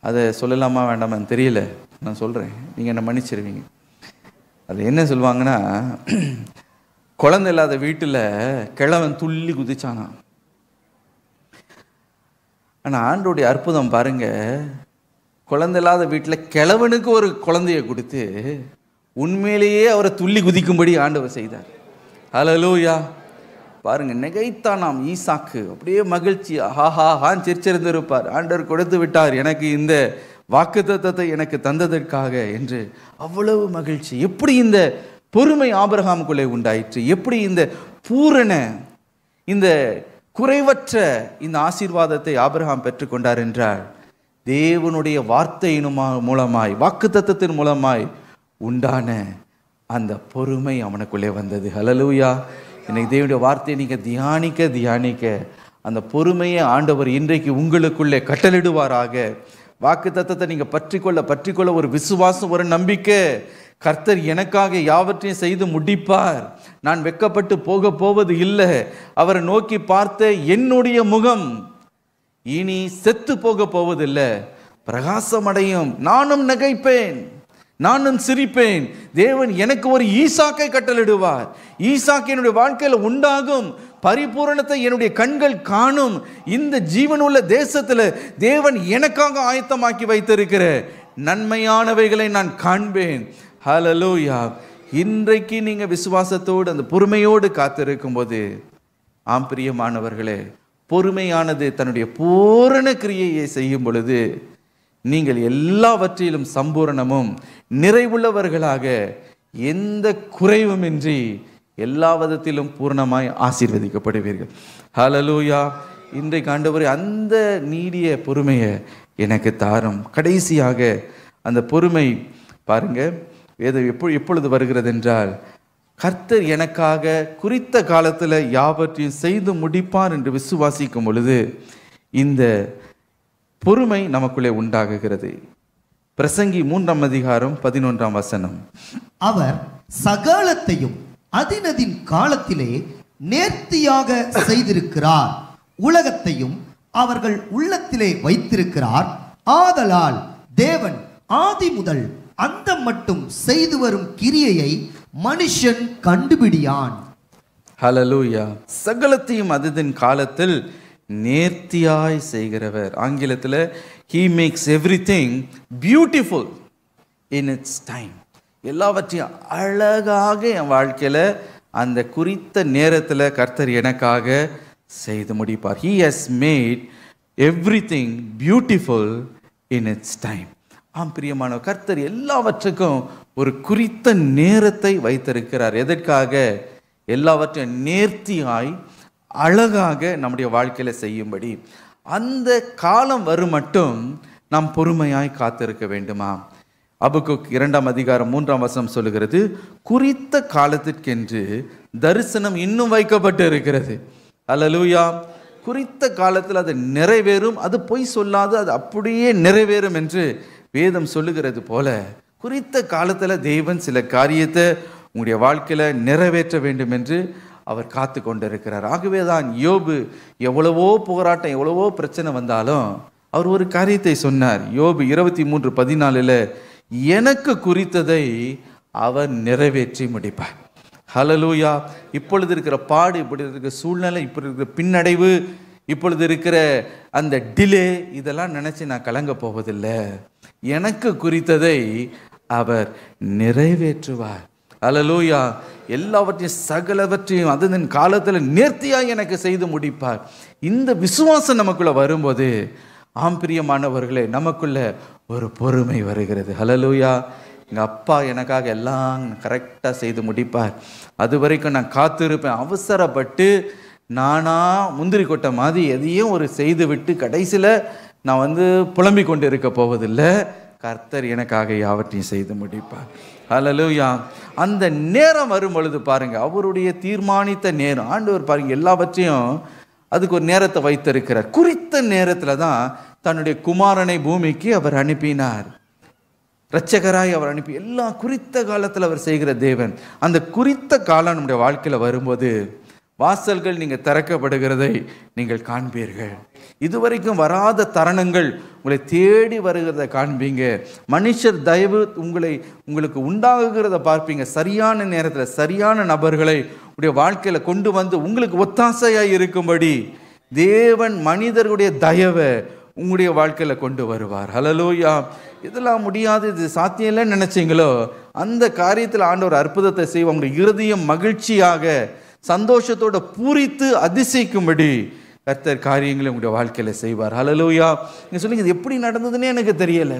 அதை சொல்லலாமா வேண்டாமான்னு தெரியல நான் சொல்கிறேன் நீங்கள் என்னை மன்னிச்சிருவீங்க அது என்ன சொல்லுவாங்கன்னா குழந்தை இல்லாத வீட்டில் கிழவன் துள்ளி குதிச்சானா ஆனால் ஆண்டோடைய அற்புதம் பாருங்கள் குழந்தை இல்லாத வீட்டில் கிழவனுக்கு ஒரு குழந்தைய கொடுத்து உண்மையிலேயே அவரை துள்ளி குதிக்கும்படி ஆண்டவர் செய்தார் ஹலோ யா பாருங்க நெகைத்தான் நாம் ஈசாக்கு அப்படியே மகிழ்ச்சி ஹாஹா ஹான் சிரிச்சிருந்திருப்பார் ஆண்டர் கொடுத்து விட்டார் எனக்கு இந்த வாக்கு எனக்கு தந்ததற்காக என்று அவ்வளவு மகிழ்ச்சி எப்படி இந்த பொறுமை ஆபரகாமுக்குள்ளே உண்டாயிற்று எப்படி இந்த பூரண இந்த குறைவற்ற இந்த ஆசீர்வாதத்தை ஆபிரகாம் பெற்றுக்கொண்டார் என்றால் தேவனுடைய வார்த்தையினுமா மூலமாய் வாக்கு மூலமாய் உண்டான அந்த பொறுமை அவனுக்குள்ளே வந்தது ஹலலூயா இன்றைக்கி தேவனுடைய வார்த்தையை நீங்கள் தியானிக்க தியானிக்க அந்த பொறுமையை ஆண்டவர் இன்றைக்கு உங்களுக்குள்ளே கட்டளிடுவாராக வாக்கு தத்தத்தை நீங்கள் பற்றிக்கொள்ள பற்றிக்கொள்ள ஒரு விசுவாசம் ஒரு நம்பிக்கை கர்த்தர் எனக்காக யாவற்றையும் செய்து முடிப்பார் நான் வெக்கப்பட்டு போக போவது இல்லை அவரை நோக்கி பார்த்த என்னுடைய முகம் இனி செத்து போக போவதில்லை பிரகாசமடையும் நானும் நகைப்பேன் நானும் சிரிப்பேன் தேவன் எனக்கு ஒரு ஈசாக்கை கட்டளிடுவார் ஈசாக்கு என்னுடைய வாழ்க்கையில் உண்டாகும் பரிபூரணத்தை என்னுடைய கண்கள் காணும் இந்த ஜீவனுள்ள தேசத்தில் தேவன் எனக்காக ஆயத்தமாக்கி வைத்திருக்கிற நன்மையானவைகளை நான் காண்பேன் யா இன்றைக்கு நீங்கள் விசுவாசத்தோடு அந்த பொறுமையோடு காத்திருக்கும் போது ஆம் பிரியமானவர்களே பொறுமையானது தன்னுடைய பூரண கிரியையை செய்யும் பொழுது நீங்கள் எல்லாவற்றிலும் சம்பூரணமும் நிறைவுள்ளவர்களாக எந்த குறைவுமின்றி எல்லா விதத்திலும் பூர்ணமாய் ஆசீர்வதிக்கப்படுவீர்கள் ஹலலூயா இன்றைக்கு ஆண்டவரை அந்த நீடிய பொறுமையை எனக்கு தாரும் கடைசியாக அந்த பொறுமை பாருங்க வேதம் எப்போ எப்பொழுது வருகிறது என்றால் கர்த்தர் எனக்காக குறித்த காலத்தில் யாவற்றையும் செய்து முடிப்பார் என்று விசுவாசிக்கும் பொழுது இந்த பொறுமை நமக்குள்ளே உண்டாகுகிறது பிரசங்கி மூன்றாம் அதிகாரம் பதினொன்றாம் வசனம் அவர் சகலத்தையும் அதினதின் காலத்திலே நேர்த்தியாக செய்திருக்கிறார் உலகத்தையும் அவர்கள் உள்ளத்திலே வைத்திருக்கிறார் ஆதலால் தேவன் ஆதி முதல் அந்த மட்டும் செய்து வரும் கிரியையை மனுஷன் கண்டுபிடியான் ஹலலூயா சகலத்தையும் அதுதின் காலத்தில் நேர்த்தியாய் செய்கிறவர் ஆங்கிலத்தில் he makes every thing beautiful in its time எல்லாவற்றையும் அழகாக என் வாழ்க்கையில் அந்த குறித்த நேரத்தில் கர்த்தர் எனக்காக செய்து முடிப்பார் he has made every thing beautiful in its time ஆம் பிரியமானவர் கர்த்தர் எல்லாவற்றுக்கும் ஒரு குறித்த நேரத்தை வைத்திருக்கிறார் எதற்காக எல்லாவற்றையும் நேர்த்தியாய் அழகாக நம்முடைய வாழ்க்கையில் செய்யும்படி அந்த காலம் வரும் மட்டும் நாம் பொறுமையாய் காத்திருக்க வேண்டுமா அபுக்குக் இரண்டாம் அதிகாரம் மூன்றாம் வசனம் சொல்லுகிறது குறித்த காலத்திற்கென்று தரிசனம் இன்னும் வைக்கப்பட்டு இருக்கிறது அல்லலூயா குறித்த காலத்தில் அது நிறைவேறும் அது பொய் சொல்லாது அது அப்படியே நிறைவேறும் என்று வேதம் சொல்லுகிறது போல குறித்த காலத்தில் தெய்வன் சில காரியத்தை உங்களுடைய வாழ்க்கையில் நிறைவேற்ற வேண்டும் என்று அவர் காத்து கொண்டிருக்கிறார் ஆகவே தான் யோபு எவ்வளவோ போராட்டம் எவ்வளவோ பிரச்சனை வந்தாலும் அவர் ஒரு காரியத்தை சொன்னார் யோபு இருபத்தி மூன்று பதினாலில் எனக்கு குறித்ததை அவர் நிறைவேற்றி முடிப்பார் ஹலலூயா இப்பொழுது இருக்கிற பாடு இப்படி இருக்கிற சூழ்நிலை இப்படி இருக்கிற பின்னடைவு இப்பொழுது இருக்கிற அந்த டிலே இதெல்லாம் நினச்சி நான் கலங்க போவதில்லை எனக்கு குறித்ததை அவர் நிறைவேற்றுவார் அலலூயா எல்லாவற்றையும் சகலவற்றையும் அது நின் காலத்தில் நேர்த்தியாக எனக்கு செய்து முடிப்பார் இந்த விசுவாசம் நமக்குள்ளே வரும்போது ஆம்பிரியமானவர்களே நமக்குள்ள ஒரு பொறுமை வருகிறது ஹலலூயா எங்கள் அப்பா எனக்காக எல்லாம் கரெக்டாக செய்து முடிப்பார் அது வரைக்கும் நான் காத்திருப்பேன் அவசரப்பட்டு நானாக முந்திரி கொட்டை மாதிரி எதையும் ஒரு செய்து விட்டு கடைசியில் நான் வந்து புலம்பிக் கொண்டு இருக்க போவதில்லை கர்த்தர் எனக்காக யாவற்றையும் செய்து முடிப்பார் ஹலலூயா அந்த நேரம் வரும் பொழுது பாருங்கள் அவருடைய தீர்மானித்த நேரம் ஆண்டவர் பாருங்கள் எல்லாவற்றையும் அதுக்கு ஒரு நேரத்தை வைத்திருக்கிறார் குறித்த நேரத்தில் தான் தன்னுடைய குமாரனை பூமிக்கு அவர் அனுப்பினார் இரட்சகராய் அவர் அனுப்பி எல்லாம் குறித்த காலத்தில் அவர் செய்கிற தேவன் அந்த குறித்த காலம் நம்முடைய வாழ்க்கையில் வரும்போது வாசல்கள் நீங்கள் திறக்கப்படுகிறதை நீங்கள் காண்பீர்கள் இதுவரைக்கும் வராத தருணங்கள் உங்களை தேடி வருகிறத காண்பீங்க மனுஷர் தயவு உங்களை உங்களுக்கு உண்டாகுகிறத பார்ப்பீங்க சரியான நேரத்தில் சரியான நபர்களை உடைய வாழ்க்கையில் கொண்டு வந்து உங்களுக்கு ஒத்தாசையாக இருக்கும்படி தேவன் மனிதர்களுடைய தயவை உங்களுடைய வாழ்க்கையில் கொண்டு வருவார் ஹலலோயா இதெல்லாம் முடியாது இது சாத்தியம் இல்லைன்னு நினச்சிங்களோ அந்த காரியத்தில் ஆண்டவர் அற்புதத்தை செய்வோம் உங்களுடைய இருதயம் மகிழ்ச்சியாக சந்தோஷத்தோட பூரித்து அதிசயிக்கும்படி கர்த்தர் காரியங்களை உங்களுடைய வாழ்க்கையில் செய்வார் ஹலலூயா நீங்கள் சொல்லுங்கள் இது எப்படி நடந்ததுன்னே எனக்கு தெரியலை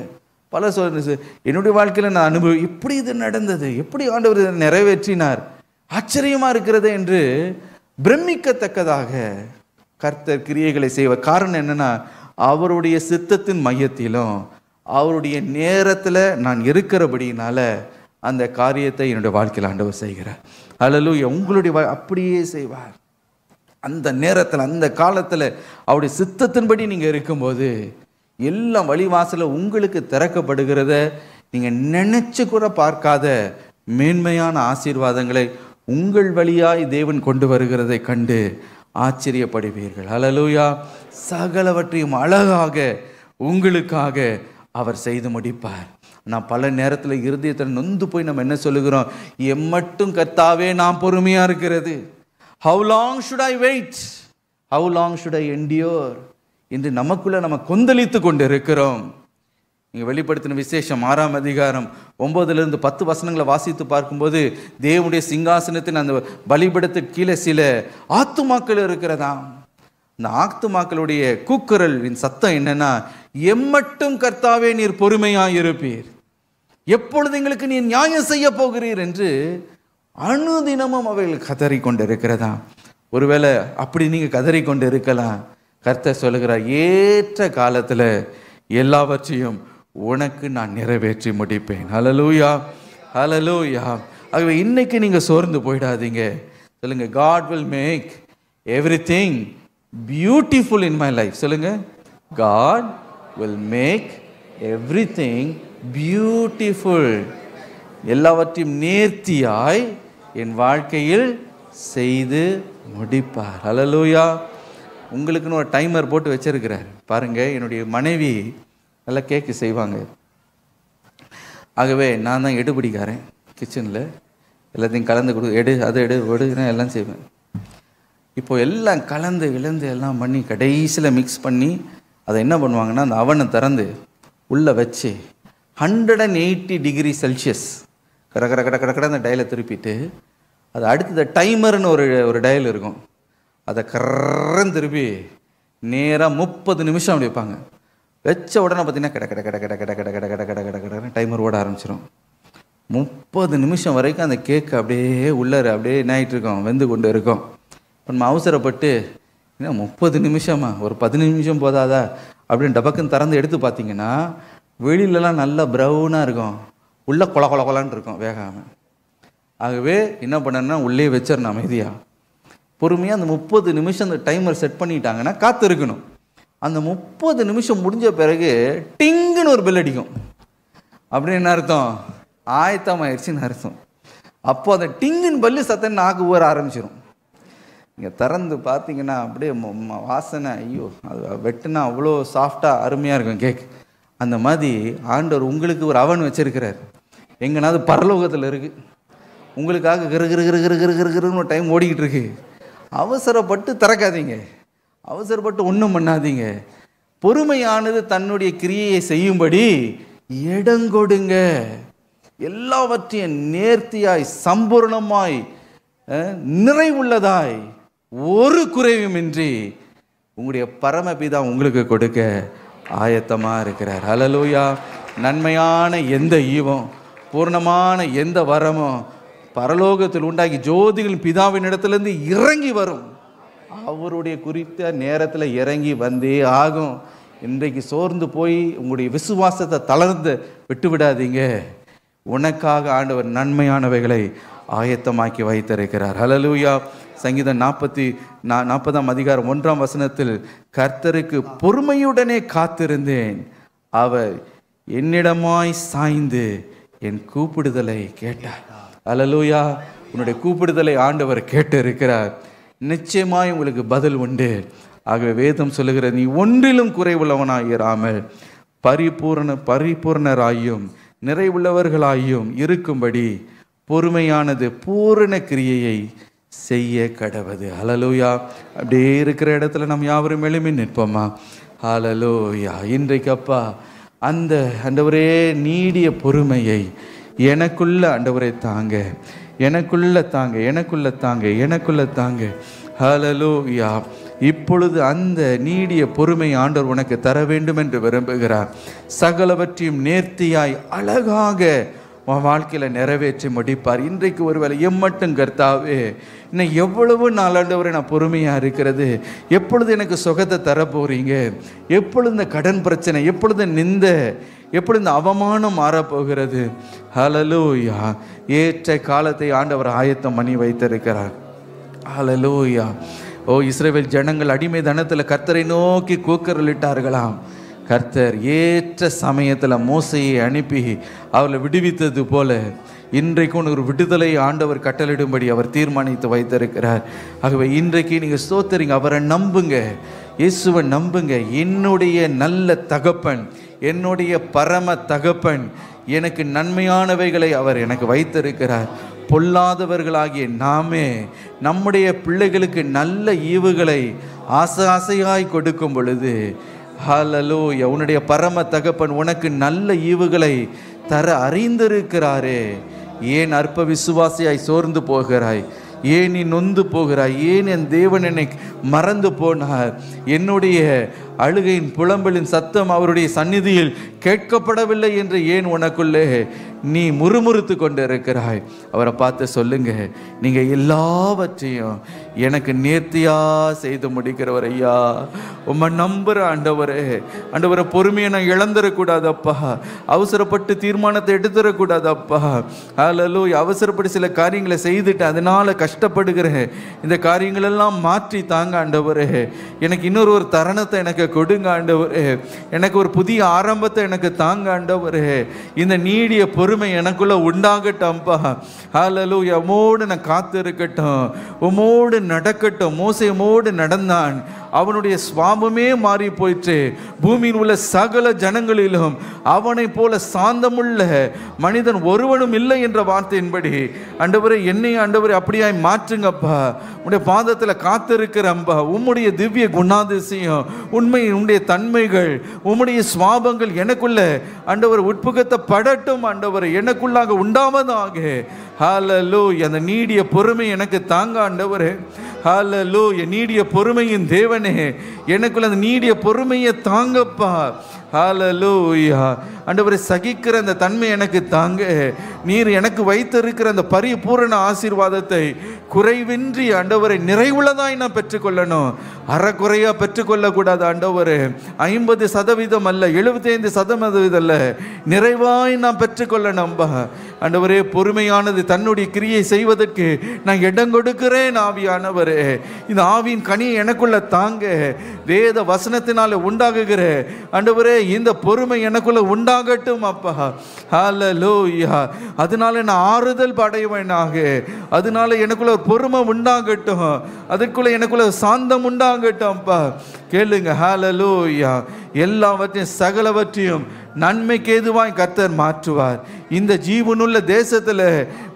பல சொல்லுங்க என்னுடைய வாழ்க்கையில் நான் அனுபவம் எப்படி இது நடந்தது எப்படி ஆண்டவர் இதை நிறைவேற்றினார் ஆச்சரியமாக இருக்கிறது என்று பிரமிக்கத்தக்கதாக கர்த்தர் கிரியைகளை செய்வார் காரணம் என்னென்னா அவருடைய சித்தத்தின் மையத்திலும் அவருடைய நேரத்தில் நான் இருக்கிறபடினால அந்த காரியத்தை என்னுடைய வாழ்க்கையில் ஆண்டவர் செய்கிறார் அலலூயா உங்களுடைய அப்படியே செய்வார் அந்த நேரத்தில் அந்த காலத்தில் அவருடைய சித்தத்தின்படி நீங்கள் இருக்கும்போது எல்லாம் வழிவாசலில் உங்களுக்கு திறக்கப்படுகிறத நீங்கள் நினச்சி கூட பார்க்காத மேன்மையான ஆசீர்வாதங்களை உங்கள் வழியாய் தேவன் கொண்டு வருகிறதை கண்டு ஆச்சரியப்படுவீர்கள் அலலூயா சகலவற்றையும் அழகாக உங்களுக்காக அவர் செய்து முடிப்பார் நான் பல நேரத்தில் இருதயத்தில் நொந்து போய் நம்ம என்ன சொல்லுகிறோம் எம்மட்டும் கத்தாவே நான் பொறுமையாக இருக்கிறது how long should I wait how long should I endure என்று நமக்குள்ளே நம்ம கொந்தளித்து கொண்டு இருக்கிறோம் நீங்கள் வெளிப்படுத்தின விசேஷம் ஆறாம் அதிகாரம் ஒம்போதுலேருந்து பத்து வசனங்களை வாசித்து பார்க்கும்போது தேவனுடைய சிங்காசனத்தின் அந்த பலிபடத்து கீழே சில ஆத்துமாக்கள் இருக்கிறதா இந்த ஆத்துமாக்களுடைய கூக்குரலின் சத்தம் என்னென்னா எம்மட்டும் கர்த்தாவே நீர் பொறுமையாக இருப்பீர் எப்பொழுது எங்களுக்கு நீர் நியாயம் செய்ய போகிறீர் என்று அணுதினமும் அவைகள் கதறி கொண்டு இருக்கிறதா ஒருவேளை அப்படி நீங்கள் கதறி கொண்டு இருக்கலாம் கர்த்தர் சொல்லுகிறார் ஏற்ற காலத்தில் எல்லாவற்றையும் உனக்கு நான் நிறைவேற்றி முடிப்பேன் ஹலலூயா ஹலலூயா ஆகவே இன்னைக்கு நீங்கள் சோர்ந்து போயிடாதீங்க சொல்லுங்கள் God will make every thing beautiful in my life சொல்லுங்கள் God will make every thing beautiful எல்லாவற்றையும் நேர்த்தியாய் என் வாழ்க்கையில் செய்து முடிப்பார் அலலூயா உங்களுக்குன்னு ஒரு டைமர் போட்டு வச்சிருக்கிறார் பாருங்கள் என்னுடைய மனைவி நல்லா கேக்கு செய்வாங்க ஆகவே நான் தான் எடுபிடிக்காரன் கிச்சனில் எல்லாத்தையும் கலந்து கொடு எடு அதை எடு எடுக்கிறேன் எல்லாம் செய்வேன் இப்போது எல்லாம் கலந்து விழுந்து எல்லாம் பண்ணி கடைசியில் மிக்ஸ் பண்ணி அதை என்ன பண்ணுவாங்கன்னா அந்த அவனை திறந்து உள்ளே வச்சு hundred and eighty degree Celsius கட கட கட கட கட அந்த டைலை திருப்பிட்டு அது அடுத்தது டைமர்னு ஒரு ஒரு டயல் இருக்கும் அதை கரன்னு திருப்பி நேராக முப்பது நிமிஷம் அப்படி வைப்பாங்க வச்ச உடனே பார்த்தீங்கன்னா கிட கிட கிட கிட கிட கிட கிட கிட கிட கிட டைமர் ஓட ஆரம்பிச்சிடும் முப்பது நிமிஷம் வரைக்கும் அந்த கேக் அப்படியே உள்ளார் அப்படியே என்னாயிட்டு இருக்கோம் வெந்து கொண்டு இருக்கோம் இப்போ நம்ம அவசரப்பட்டு என்ன முப்பது நிமிஷமா ஒரு பத்து நிமிஷம் போதாதா அப்படின்னு டபக்குன்னு திறந்து எடுத்து பார்த்தீங்கன்னா வெளியிலலாம் நல்லா ப்ரௌனாக இருக்கும் உள்ளே கொல கொல கொலான்னு இருக்கும் வேகாமல் ஆகவே என்ன பண்ணேன்னா உள்ளே வச்சிடணும் அமைதியாக பொறுமையாக அந்த முப்பது நிமிஷம் அந்த டைமர் செட் பண்ணிட்டாங்கன்னா காத்து இருக்கணும் அந்த முப்பது நிமிஷம் முடிஞ்ச பிறகு டிங்குன்னு ஒரு பெல் அடிக்கும் அப்படின்னு என்ன அர்த்தம் ஆயத்தம் ஆயிடுச்சுன்னு அர்த்தம் அப்போது அந்த டிங்குன்னு பல்லு சத்தம் நாக்கு ஊற ஆரம்பிச்சிடும் இங்கே திறந்து பார்த்தீங்கன்னா அப்படியே வாசனை ஐயோ அது வெட்டுனா அவ்வளோ சாஃப்டாக அருமையாக இருக்கும் கேக் அந்த மாதிரி ஆண்டவர் உங்களுக்கு ஒரு அவன் வச்சுருக்கிறார் எங்கேனாவது பரலோகத்தில் இருக்குது உங்களுக்காக கிரு கிரு கிரு கிரு கிரு கிரு கிருன்னு டைம் ஓடிக்கிட்டு இருக்கு அவசரப்பட்டு திறக்காதீங்க அவசரப்பட்டு ஒன்றும் பண்ணாதீங்க பொறுமையானது தன்னுடைய கிரியையை செய்யும்படி இடங்கொடுங்க எல்லாவற்றையும் நேர்த்தியாய் சம்பூர்ணமாய் நிறைவுள்ளதாய் ஒரு குறைவும் இன்றி உங்களுடைய பரமபிதா உங்களுக்கு கொடுக்க ஆயத்தமாக இருக்கிறார் அலலூயா நன்மையான எந்த ஈவம் பூர்ணமான எந்த வரமும் பரலோகத்தில் உண்டாகி ஜோதிகளின் பிதாவின் இடத்துலேருந்து இறங்கி வரும் அவருடைய குறித்த நேரத்தில் இறங்கி வந்தே ஆகும் இன்றைக்கு சோர்ந்து போய் உங்களுடைய விசுவாசத்தை தளர்ந்து விட்டு விடாதீங்க உனக்காக ஆண்டவர் நன்மையானவைகளை ஆயத்தமாக்கி வைத்திருக்கிறார் ஹலலூயா சங்கீதம் நாற்பத்தி நா நாற்பதாம் அதிகாரம் ஒன்றாம் வசனத்தில் கர்த்தருக்கு பொறுமையுடனே காத்திருந்தேன் அவர் என்னிடமாய் சாய்ந்து என் கூப்பிடுதலை கேட்டார் அலலூயா உன்னுடைய கூப்பிடுதலை ஆண்டவர் கேட்டு இருக்கிறார் நிச்சயமாய் உங்களுக்கு பதில் உண்டு ஆகவே வேதம் சொல்லுகிற நீ ஒன்றிலும் குறைவுள்ளவனாக இராமல் பரிபூர்ண பரிபூர்ணராயும் நிறைவுள்ளவர்களாயும் இருக்கும்படி பொறுமையானது பூரண கிரியையை செய்ய கடவது அலலூயா அப்படியே இருக்கிற இடத்துல நம்ம யாவரும் எளிமை நிற்போமா அலலூயா இன்றைக்கு அப்பா அந்த ஒரே நீடிய பொறுமையை எனக்குள்ள ஆண்டவரை தாங்க எனக்குள்ள தாங்க எனக்குள்ள தாங்க எனக்குள்ள தாங்க ஹலலோ யா இப்பொழுது அந்த நீடிய பொறுமை ஆண்டவர் உனக்கு தர வேண்டும் என்று விரும்புகிறார் சகலவற்றையும் நேர்த்தியாய் அழகாக உன் வாழ்க்கையில் நிறைவேற்றி முடிப்பார் இன்றைக்கு ஒருவேளை எம்மட்டும் கர்த்தாவே இன்னும் எவ்வளவு நாளாண்டவரை நான் பொறுமையாக இருக்கிறது எப்பொழுது எனக்கு சுகத்தை தரப்போகிறீங்க போகிறீங்க எப்பொழுது இந்த கடன் பிரச்சனை எப்பொழுது நிந்த எப்படி இந்த அவமானம் மாறப்போகிறது ஹலலூயா ஏற்ற காலத்தை ஆண்டவர் ஆயத்தம் பண்ணி வைத்திருக்கிறார் ஹலலூயா ஓ இஸ்ரேவேல் ஜனங்கள் அடிமை தனத்தில் கர்த்தரை நோக்கி கூக்கரலிட்டார்களாம் கர்த்தர் ஏற்ற சமயத்தில் மோசையை அனுப்பி அவளை விடுவித்தது போல இன்றைக்கும் ஒரு விடுதலை ஆண்டவர் கட்டளிடும்படி அவர் தீர்மானித்து வைத்திருக்கிறார் ஆகவே இன்றைக்கு நீங்கள் ஸ்தோத்தரிங்க அவரை நம்புங்க இயேசுவை நம்புங்க என்னுடைய நல்ல தகப்பன் என்னுடைய பரம தகப்பன் எனக்கு நன்மையானவைகளை அவர் எனக்கு வைத்திருக்கிறார் பொல்லாதவர்களாகிய நாமே நம்முடைய பிள்ளைகளுக்கு நல்ல ஈவுகளை ஆசை ஆசையாய் கொடுக்கும் பொழுது ஹலலோ உன்னுடைய பரம தகப்பன் உனக்கு நல்ல ஈவுகளை தர அறிந்திருக்கிறாரே ஏன் அற்ப விசுவாசியாய் சோர்ந்து போகிறாய் ஏன் நீ நொந்து போகிறாய் ஏன் என் தேவன் என்னை மறந்து போனார் என்னுடைய அழுகையின் புலம்பலின் சத்தம் அவருடைய சந்நிதியில் கேட்கப்படவில்லை என்று ஏன் உனக்குள்ளே நீ முறுமுறுத்து கொண்டு இருக்கிறாய் அவரை பார்த்து சொல்லுங்க நீங்கள் எல்லாவற்றையும் எனக்கு நேர்த்தியா செய்து முடிக்கிறவர் ஐயா உம்மை நம்புகிற ஆண்டவரே ஆண்டவரை பொறுமையை நான் இழந்துடக்கூடாதப்பா அவசரப்பட்டு தீர்மானத்தை எடுத்துடக்கூடாதப்பா அதிலோ அவசரப்பட்டு சில காரியங்களை செய்துட்டு அதனால் கஷ்டப்படுகிறேன் இந்த காரியங்களெல்லாம் மாற்றி தாங்க ஆண்டவரே எனக்கு இன்னொரு ஒரு தருணத்தை எனக்கு கொடுங்க ஆண்டவரே எனக்கு ஒரு புதிய ஆரம்பத்தை எனக்கு தாங்க ஆண்டவரே இந்த நீடிய பொறுமை எனக்குள்ளே உண்டாகட்டம்ப்பா ஹலலூயா எமோடு நான் காத்து இருக்கட்டும் உமோடு நடக்கட்டும் மோசையமோடு நடந்தான் அவனுடைய சுவாபமே மாறி போயிற்று பூமியில் உள்ள சகல ஜனங்களிலும் அவனை போல சாந்தமுள்ள மனிதன் ஒருவனும் இல்லை என்ற வார்த்தையின்படி அண்டவரை என்னை அண்டவரை அப்படியாய் மாற்றுங்கப்பா உடைய பாதத்தில் அம்பா உம்முடைய திவ்ய குணாதிசயம் உண்மை உன்னுடைய தன்மைகள் உம்முடைய சுவாபங்கள் எனக்குள்ள உட்புகத்தை படட்டும் அண்டவரை எனக்குள்ளாக உண்டாவதாக ஹாலலூய் அந்த நீடிய பொறுமை எனக்கு தாங்க ஆண்டவரே என் நீடிய பொறுமையின் தேவனே எனக்குள்ள அந்த நீடிய பொறுமையை தாங்கப்பா ஹலலூயா ஆண்டவரை சகிக்கிற அந்த தன்மை எனக்கு தாங்க நீர் எனக்கு வைத்திருக்கிற அந்த பரிபூரண ஆசீர்வாதத்தை குறைவின்றி அண்டவரை நிறைவுள்ளதாய் நான் பெற்றுக்கொள்ளணும் அறக்குறையாக பெற்றுக்கொள்ளக்கூடாது அண்டவர் ஐம்பது சதவீதம் அல்ல எழுபத்தைந்து சதவீதம் அல்ல நிறைவாய் நான் பெற்றுக்கொள்ளணும் அண்டவரே பொறுமையானது தன்னுடைய கிரியை செய்வதற்கு நான் இடம் கொடுக்கிறேன் ஆவியானவர் இந்த ஆவியின் கனியை எனக்குள்ள தாங்க வேத வசனத்தினால உண்டாகுகிற அண்டவரே இந்த பொறுமை எனக்குள்ள உண்டாகட்டும் அப்பா ஹால லோயா அதனால நான் ஆறுதல் படைவேனாக அதனால எனக்குள்ள பொறுமை உண்டாகட்டும் அதுக்குள்ள எனக்குள்ள சாந்தம் உண்டாகட்டும் அப்பா கேளுங்க ஹால லோயா எல்லாவற்றையும் சகலவற்றையும் நன்மைக்கு ஏதுவாய் கர்த்தர் மாற்றுவார் இந்த ஜீவனுள்ள தேசத்தில்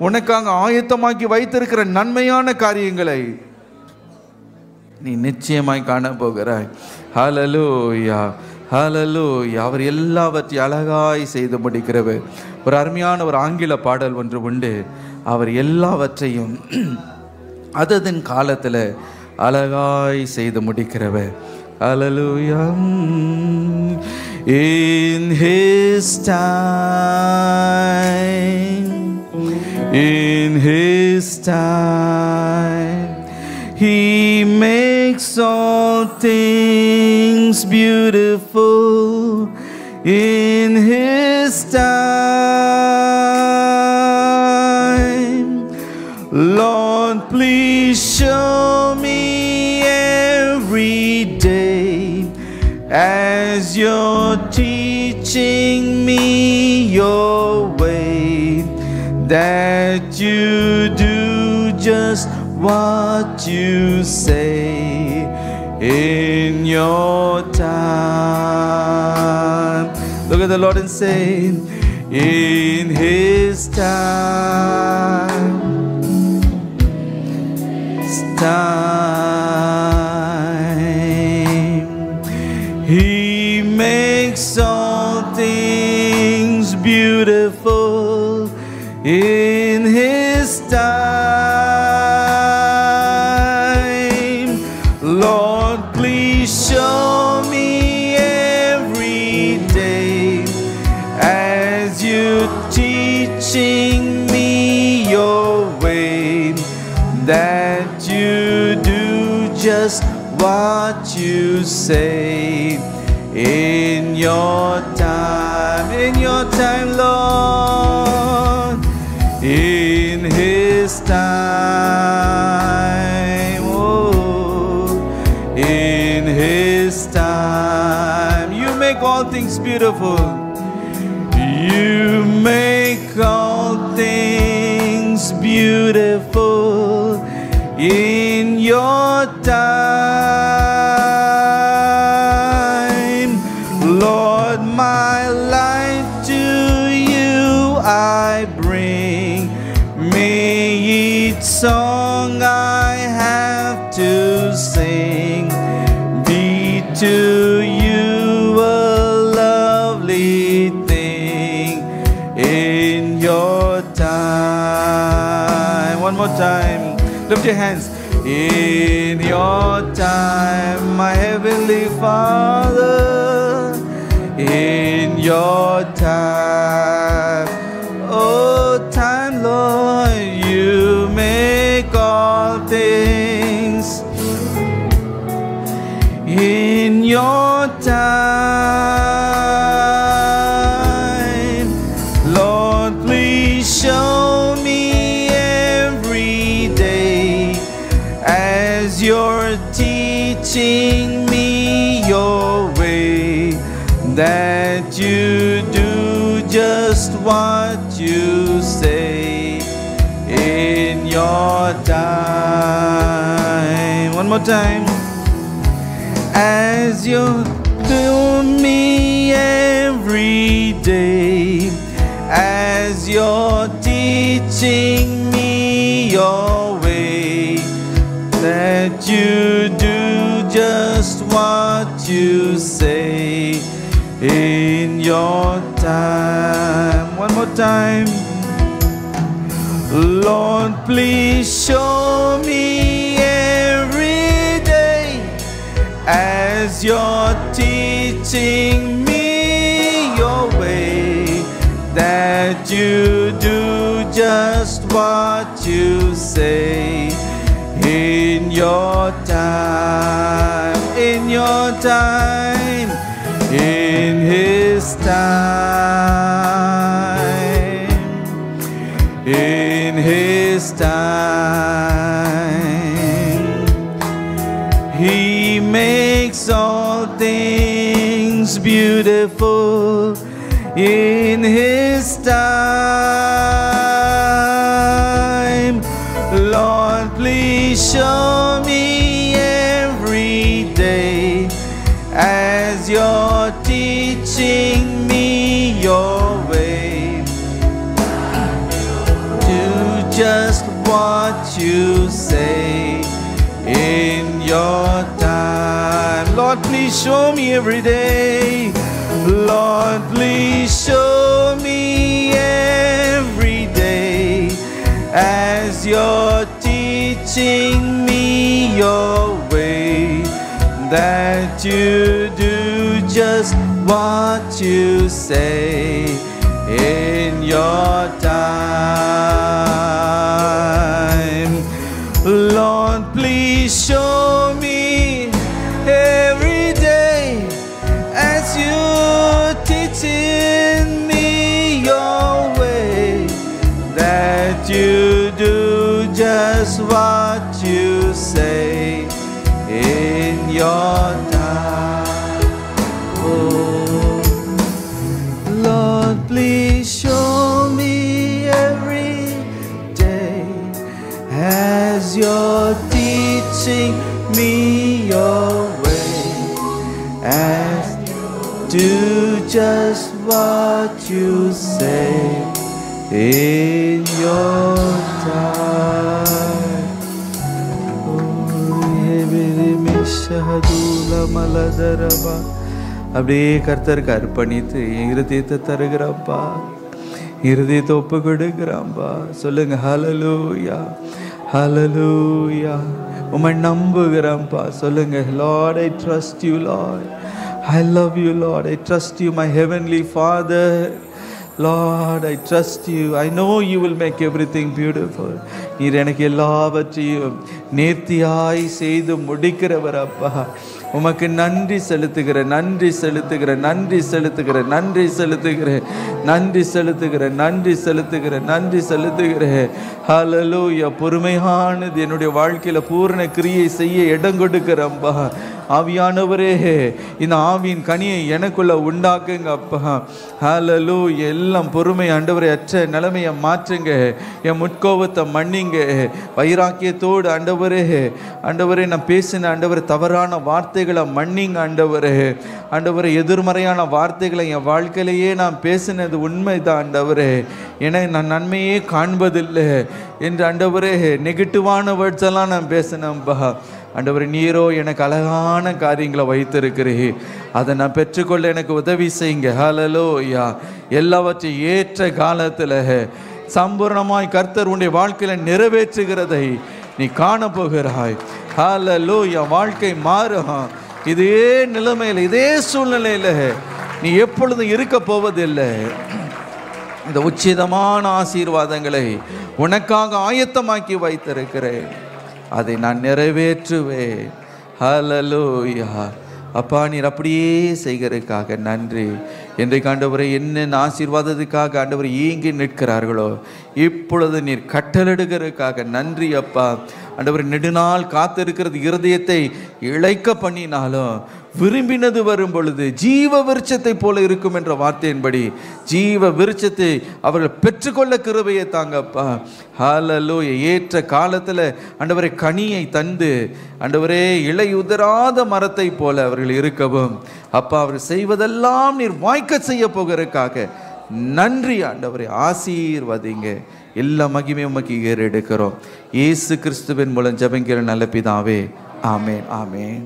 உனக்காக ஆயத்தமாக்கி வைத்திருக்கிற நன்மையான காரியங்களை நீ நிச்சயமாய் காண போகிறாய் ஹலலூயா ஹலலூய் அவர் எல்லாவற்றையும் அழகாய் செய்து முடிக்கிறவர் ஒரு அருமையான ஒரு ஆங்கில பாடல் ஒன்று உண்டு அவர் எல்லாவற்றையும் அததின் காலத்தில் அழகாய் செய்து முடிக்கிறவர் அலலுயம் In his time, in his time, he makes all things. things beautiful in His time. Lord, please show me every day as you're teaching me your way that you do just what you say your time. Look at the Lord and say, In His time. His time. in your time, in your time. your time. One more time. Lift your hands. In your time, my heavenly Father, in your time. your time. One more time. As you do me every day, as you're teaching me your way, that you do just what you say in your time. One more time Lord, please show me every day as you're teaching me your way that you do just what you say in your time, in your time, in His time. sounds beautiful in His time. Lord, please show me every day as you're teaching me your way to just what you say in your Lord, please show me every day. Lord, please show me every day as you're teaching me your way that you do just what you say in your just what you say in your time. மலதரபா oh, அப்படியே கர்த்தருக்கு அர்ப்பணித்து இருதயத்தை தருகிறாப்பா இருதயத்தை ஒப்பு கொடுக்குறாம்பா சொல்லுங்க hallelujah hallelujah உமை நம்புகிறான்ப்பா சொல்லுங்க Lord I trust you Lord I love you, Lord. I trust you, my heavenly Father. Lord I trust you I know you will make every thing beautiful நீர் எனக்கு எல்லாவற்றையும் நேர்த்தியாய் செய்து முடிக்கிறவர் அப்பா உமக்கு நன்றி செலுத்துகிற நன்றி செலுத்துகிற நன்றி செலுத்துகிற நன்றி செலுத்துகிற நன்றி செலுத்துகிற நன்றி செலுத்துகிற நன்றி செலுத்துகிற ஹலலூயா பொறுமையானது என்னுடைய வாழ்க்கையில் பூர்ண கிரியை செய்ய இடம் கொடுக்கிறம்பா ஆவியானவரே இந்த ஆவியின் கனியை எனக்குள்ளே உண்டாக்குங்க அப்பா ஹலலு எல்லாம் பொறுமை ஆண்டவரை அற்ற நிலைமையை மாற்றுங்க என் முட்கோபத்தை மன்னிங்க வைராக்கியத்தோடு ஆண்டவரே ஆண்டவரே நான் பேசின ஆண்டவர் தவறான வார்த்தைகளை மன்னிங்க ஆண்டவரே ஆண்டவர் எதிர்மறையான வார்த்தைகளை என் வாழ்க்கையிலேயே நான் பேசினது உண்மைதான் ஆண்டவரே என நான் நன்மையே காண்பதில்லை என்று ஆண்டவரே நெகட்டிவான வேர்ட்ஸ் எல்லாம் நான் பேசினேன்ப்பா அண்டவர் நீரோ எனக்கு அழகான காரியங்களை வைத்திருக்கிறீ அதை நான் பெற்றுக்கொள்ள எனக்கு உதவி செய்யுங்க ஹலலோ ஐயா எல்லாவற்றையும் ஏற்ற காலத்தில் சம்பூர்ணமாய் கர்த்தர் உன்னுடைய வாழ்க்கையில் நிறைவேற்றுகிறதை நீ காணப்போகிறாய் ஹலலோ யா வாழ்க்கை மாறுகா இதே நிலைமையில் இதே சூழ்நிலையில் நீ எப்பொழுதும் இருக்க போவதில்லை இந்த உச்சிதமான ஆசீர்வாதங்களை உனக்காக ஆயத்தமாக்கி வைத்திருக்கிறேன் அதை நான் நிறைவேற்றுவேன் ஹலலோயா அப்பா நீர் அப்படியே செய்கிறதுக்காக நன்றி என்றைக்கு ஆண்டவரை என்னென்ன ஆசீர்வாதத்துக்காக ஆண்டவர் ஏங்கி நிற்கிறார்களோ இப்பொழுது நீர் கட்டளெடுக்கிறதுக்காக நன்றி அப்பா ஆண்டவர் நெடுநாள் காத்திருக்கிறது இருதயத்தை இழைக்க பண்ணினாலும் விரும்பினது வரும் பொழுது ஜீவ விருட்சத்தை போல இருக்கும் என்ற வார்த்தையின்படி ஜீவ விருட்சத்தை அவர்கள் பெற்றுக்கொள்ள கிருபையை தாங்கப்பா ஹலலோ ஏற்ற காலத்தில் அண்டவரை கனியை தந்து அண்டவரே இலை உதராத மரத்தை போல அவர்கள் இருக்கவும் அப்பா அவர் செய்வதெல்லாம் நீர் வாய்க்க செய்ய போகிறதுக்காக நன்றி ஆண்டவரை ஆசீர்வாதீங்க எல்லா மகிமையும் உமக்கு எடுக்கிறோம் இயேசு கிறிஸ்துவின் மூலம் ஜபங்கிற நல்ல பிதாவே ஆமேன் ஆமேன்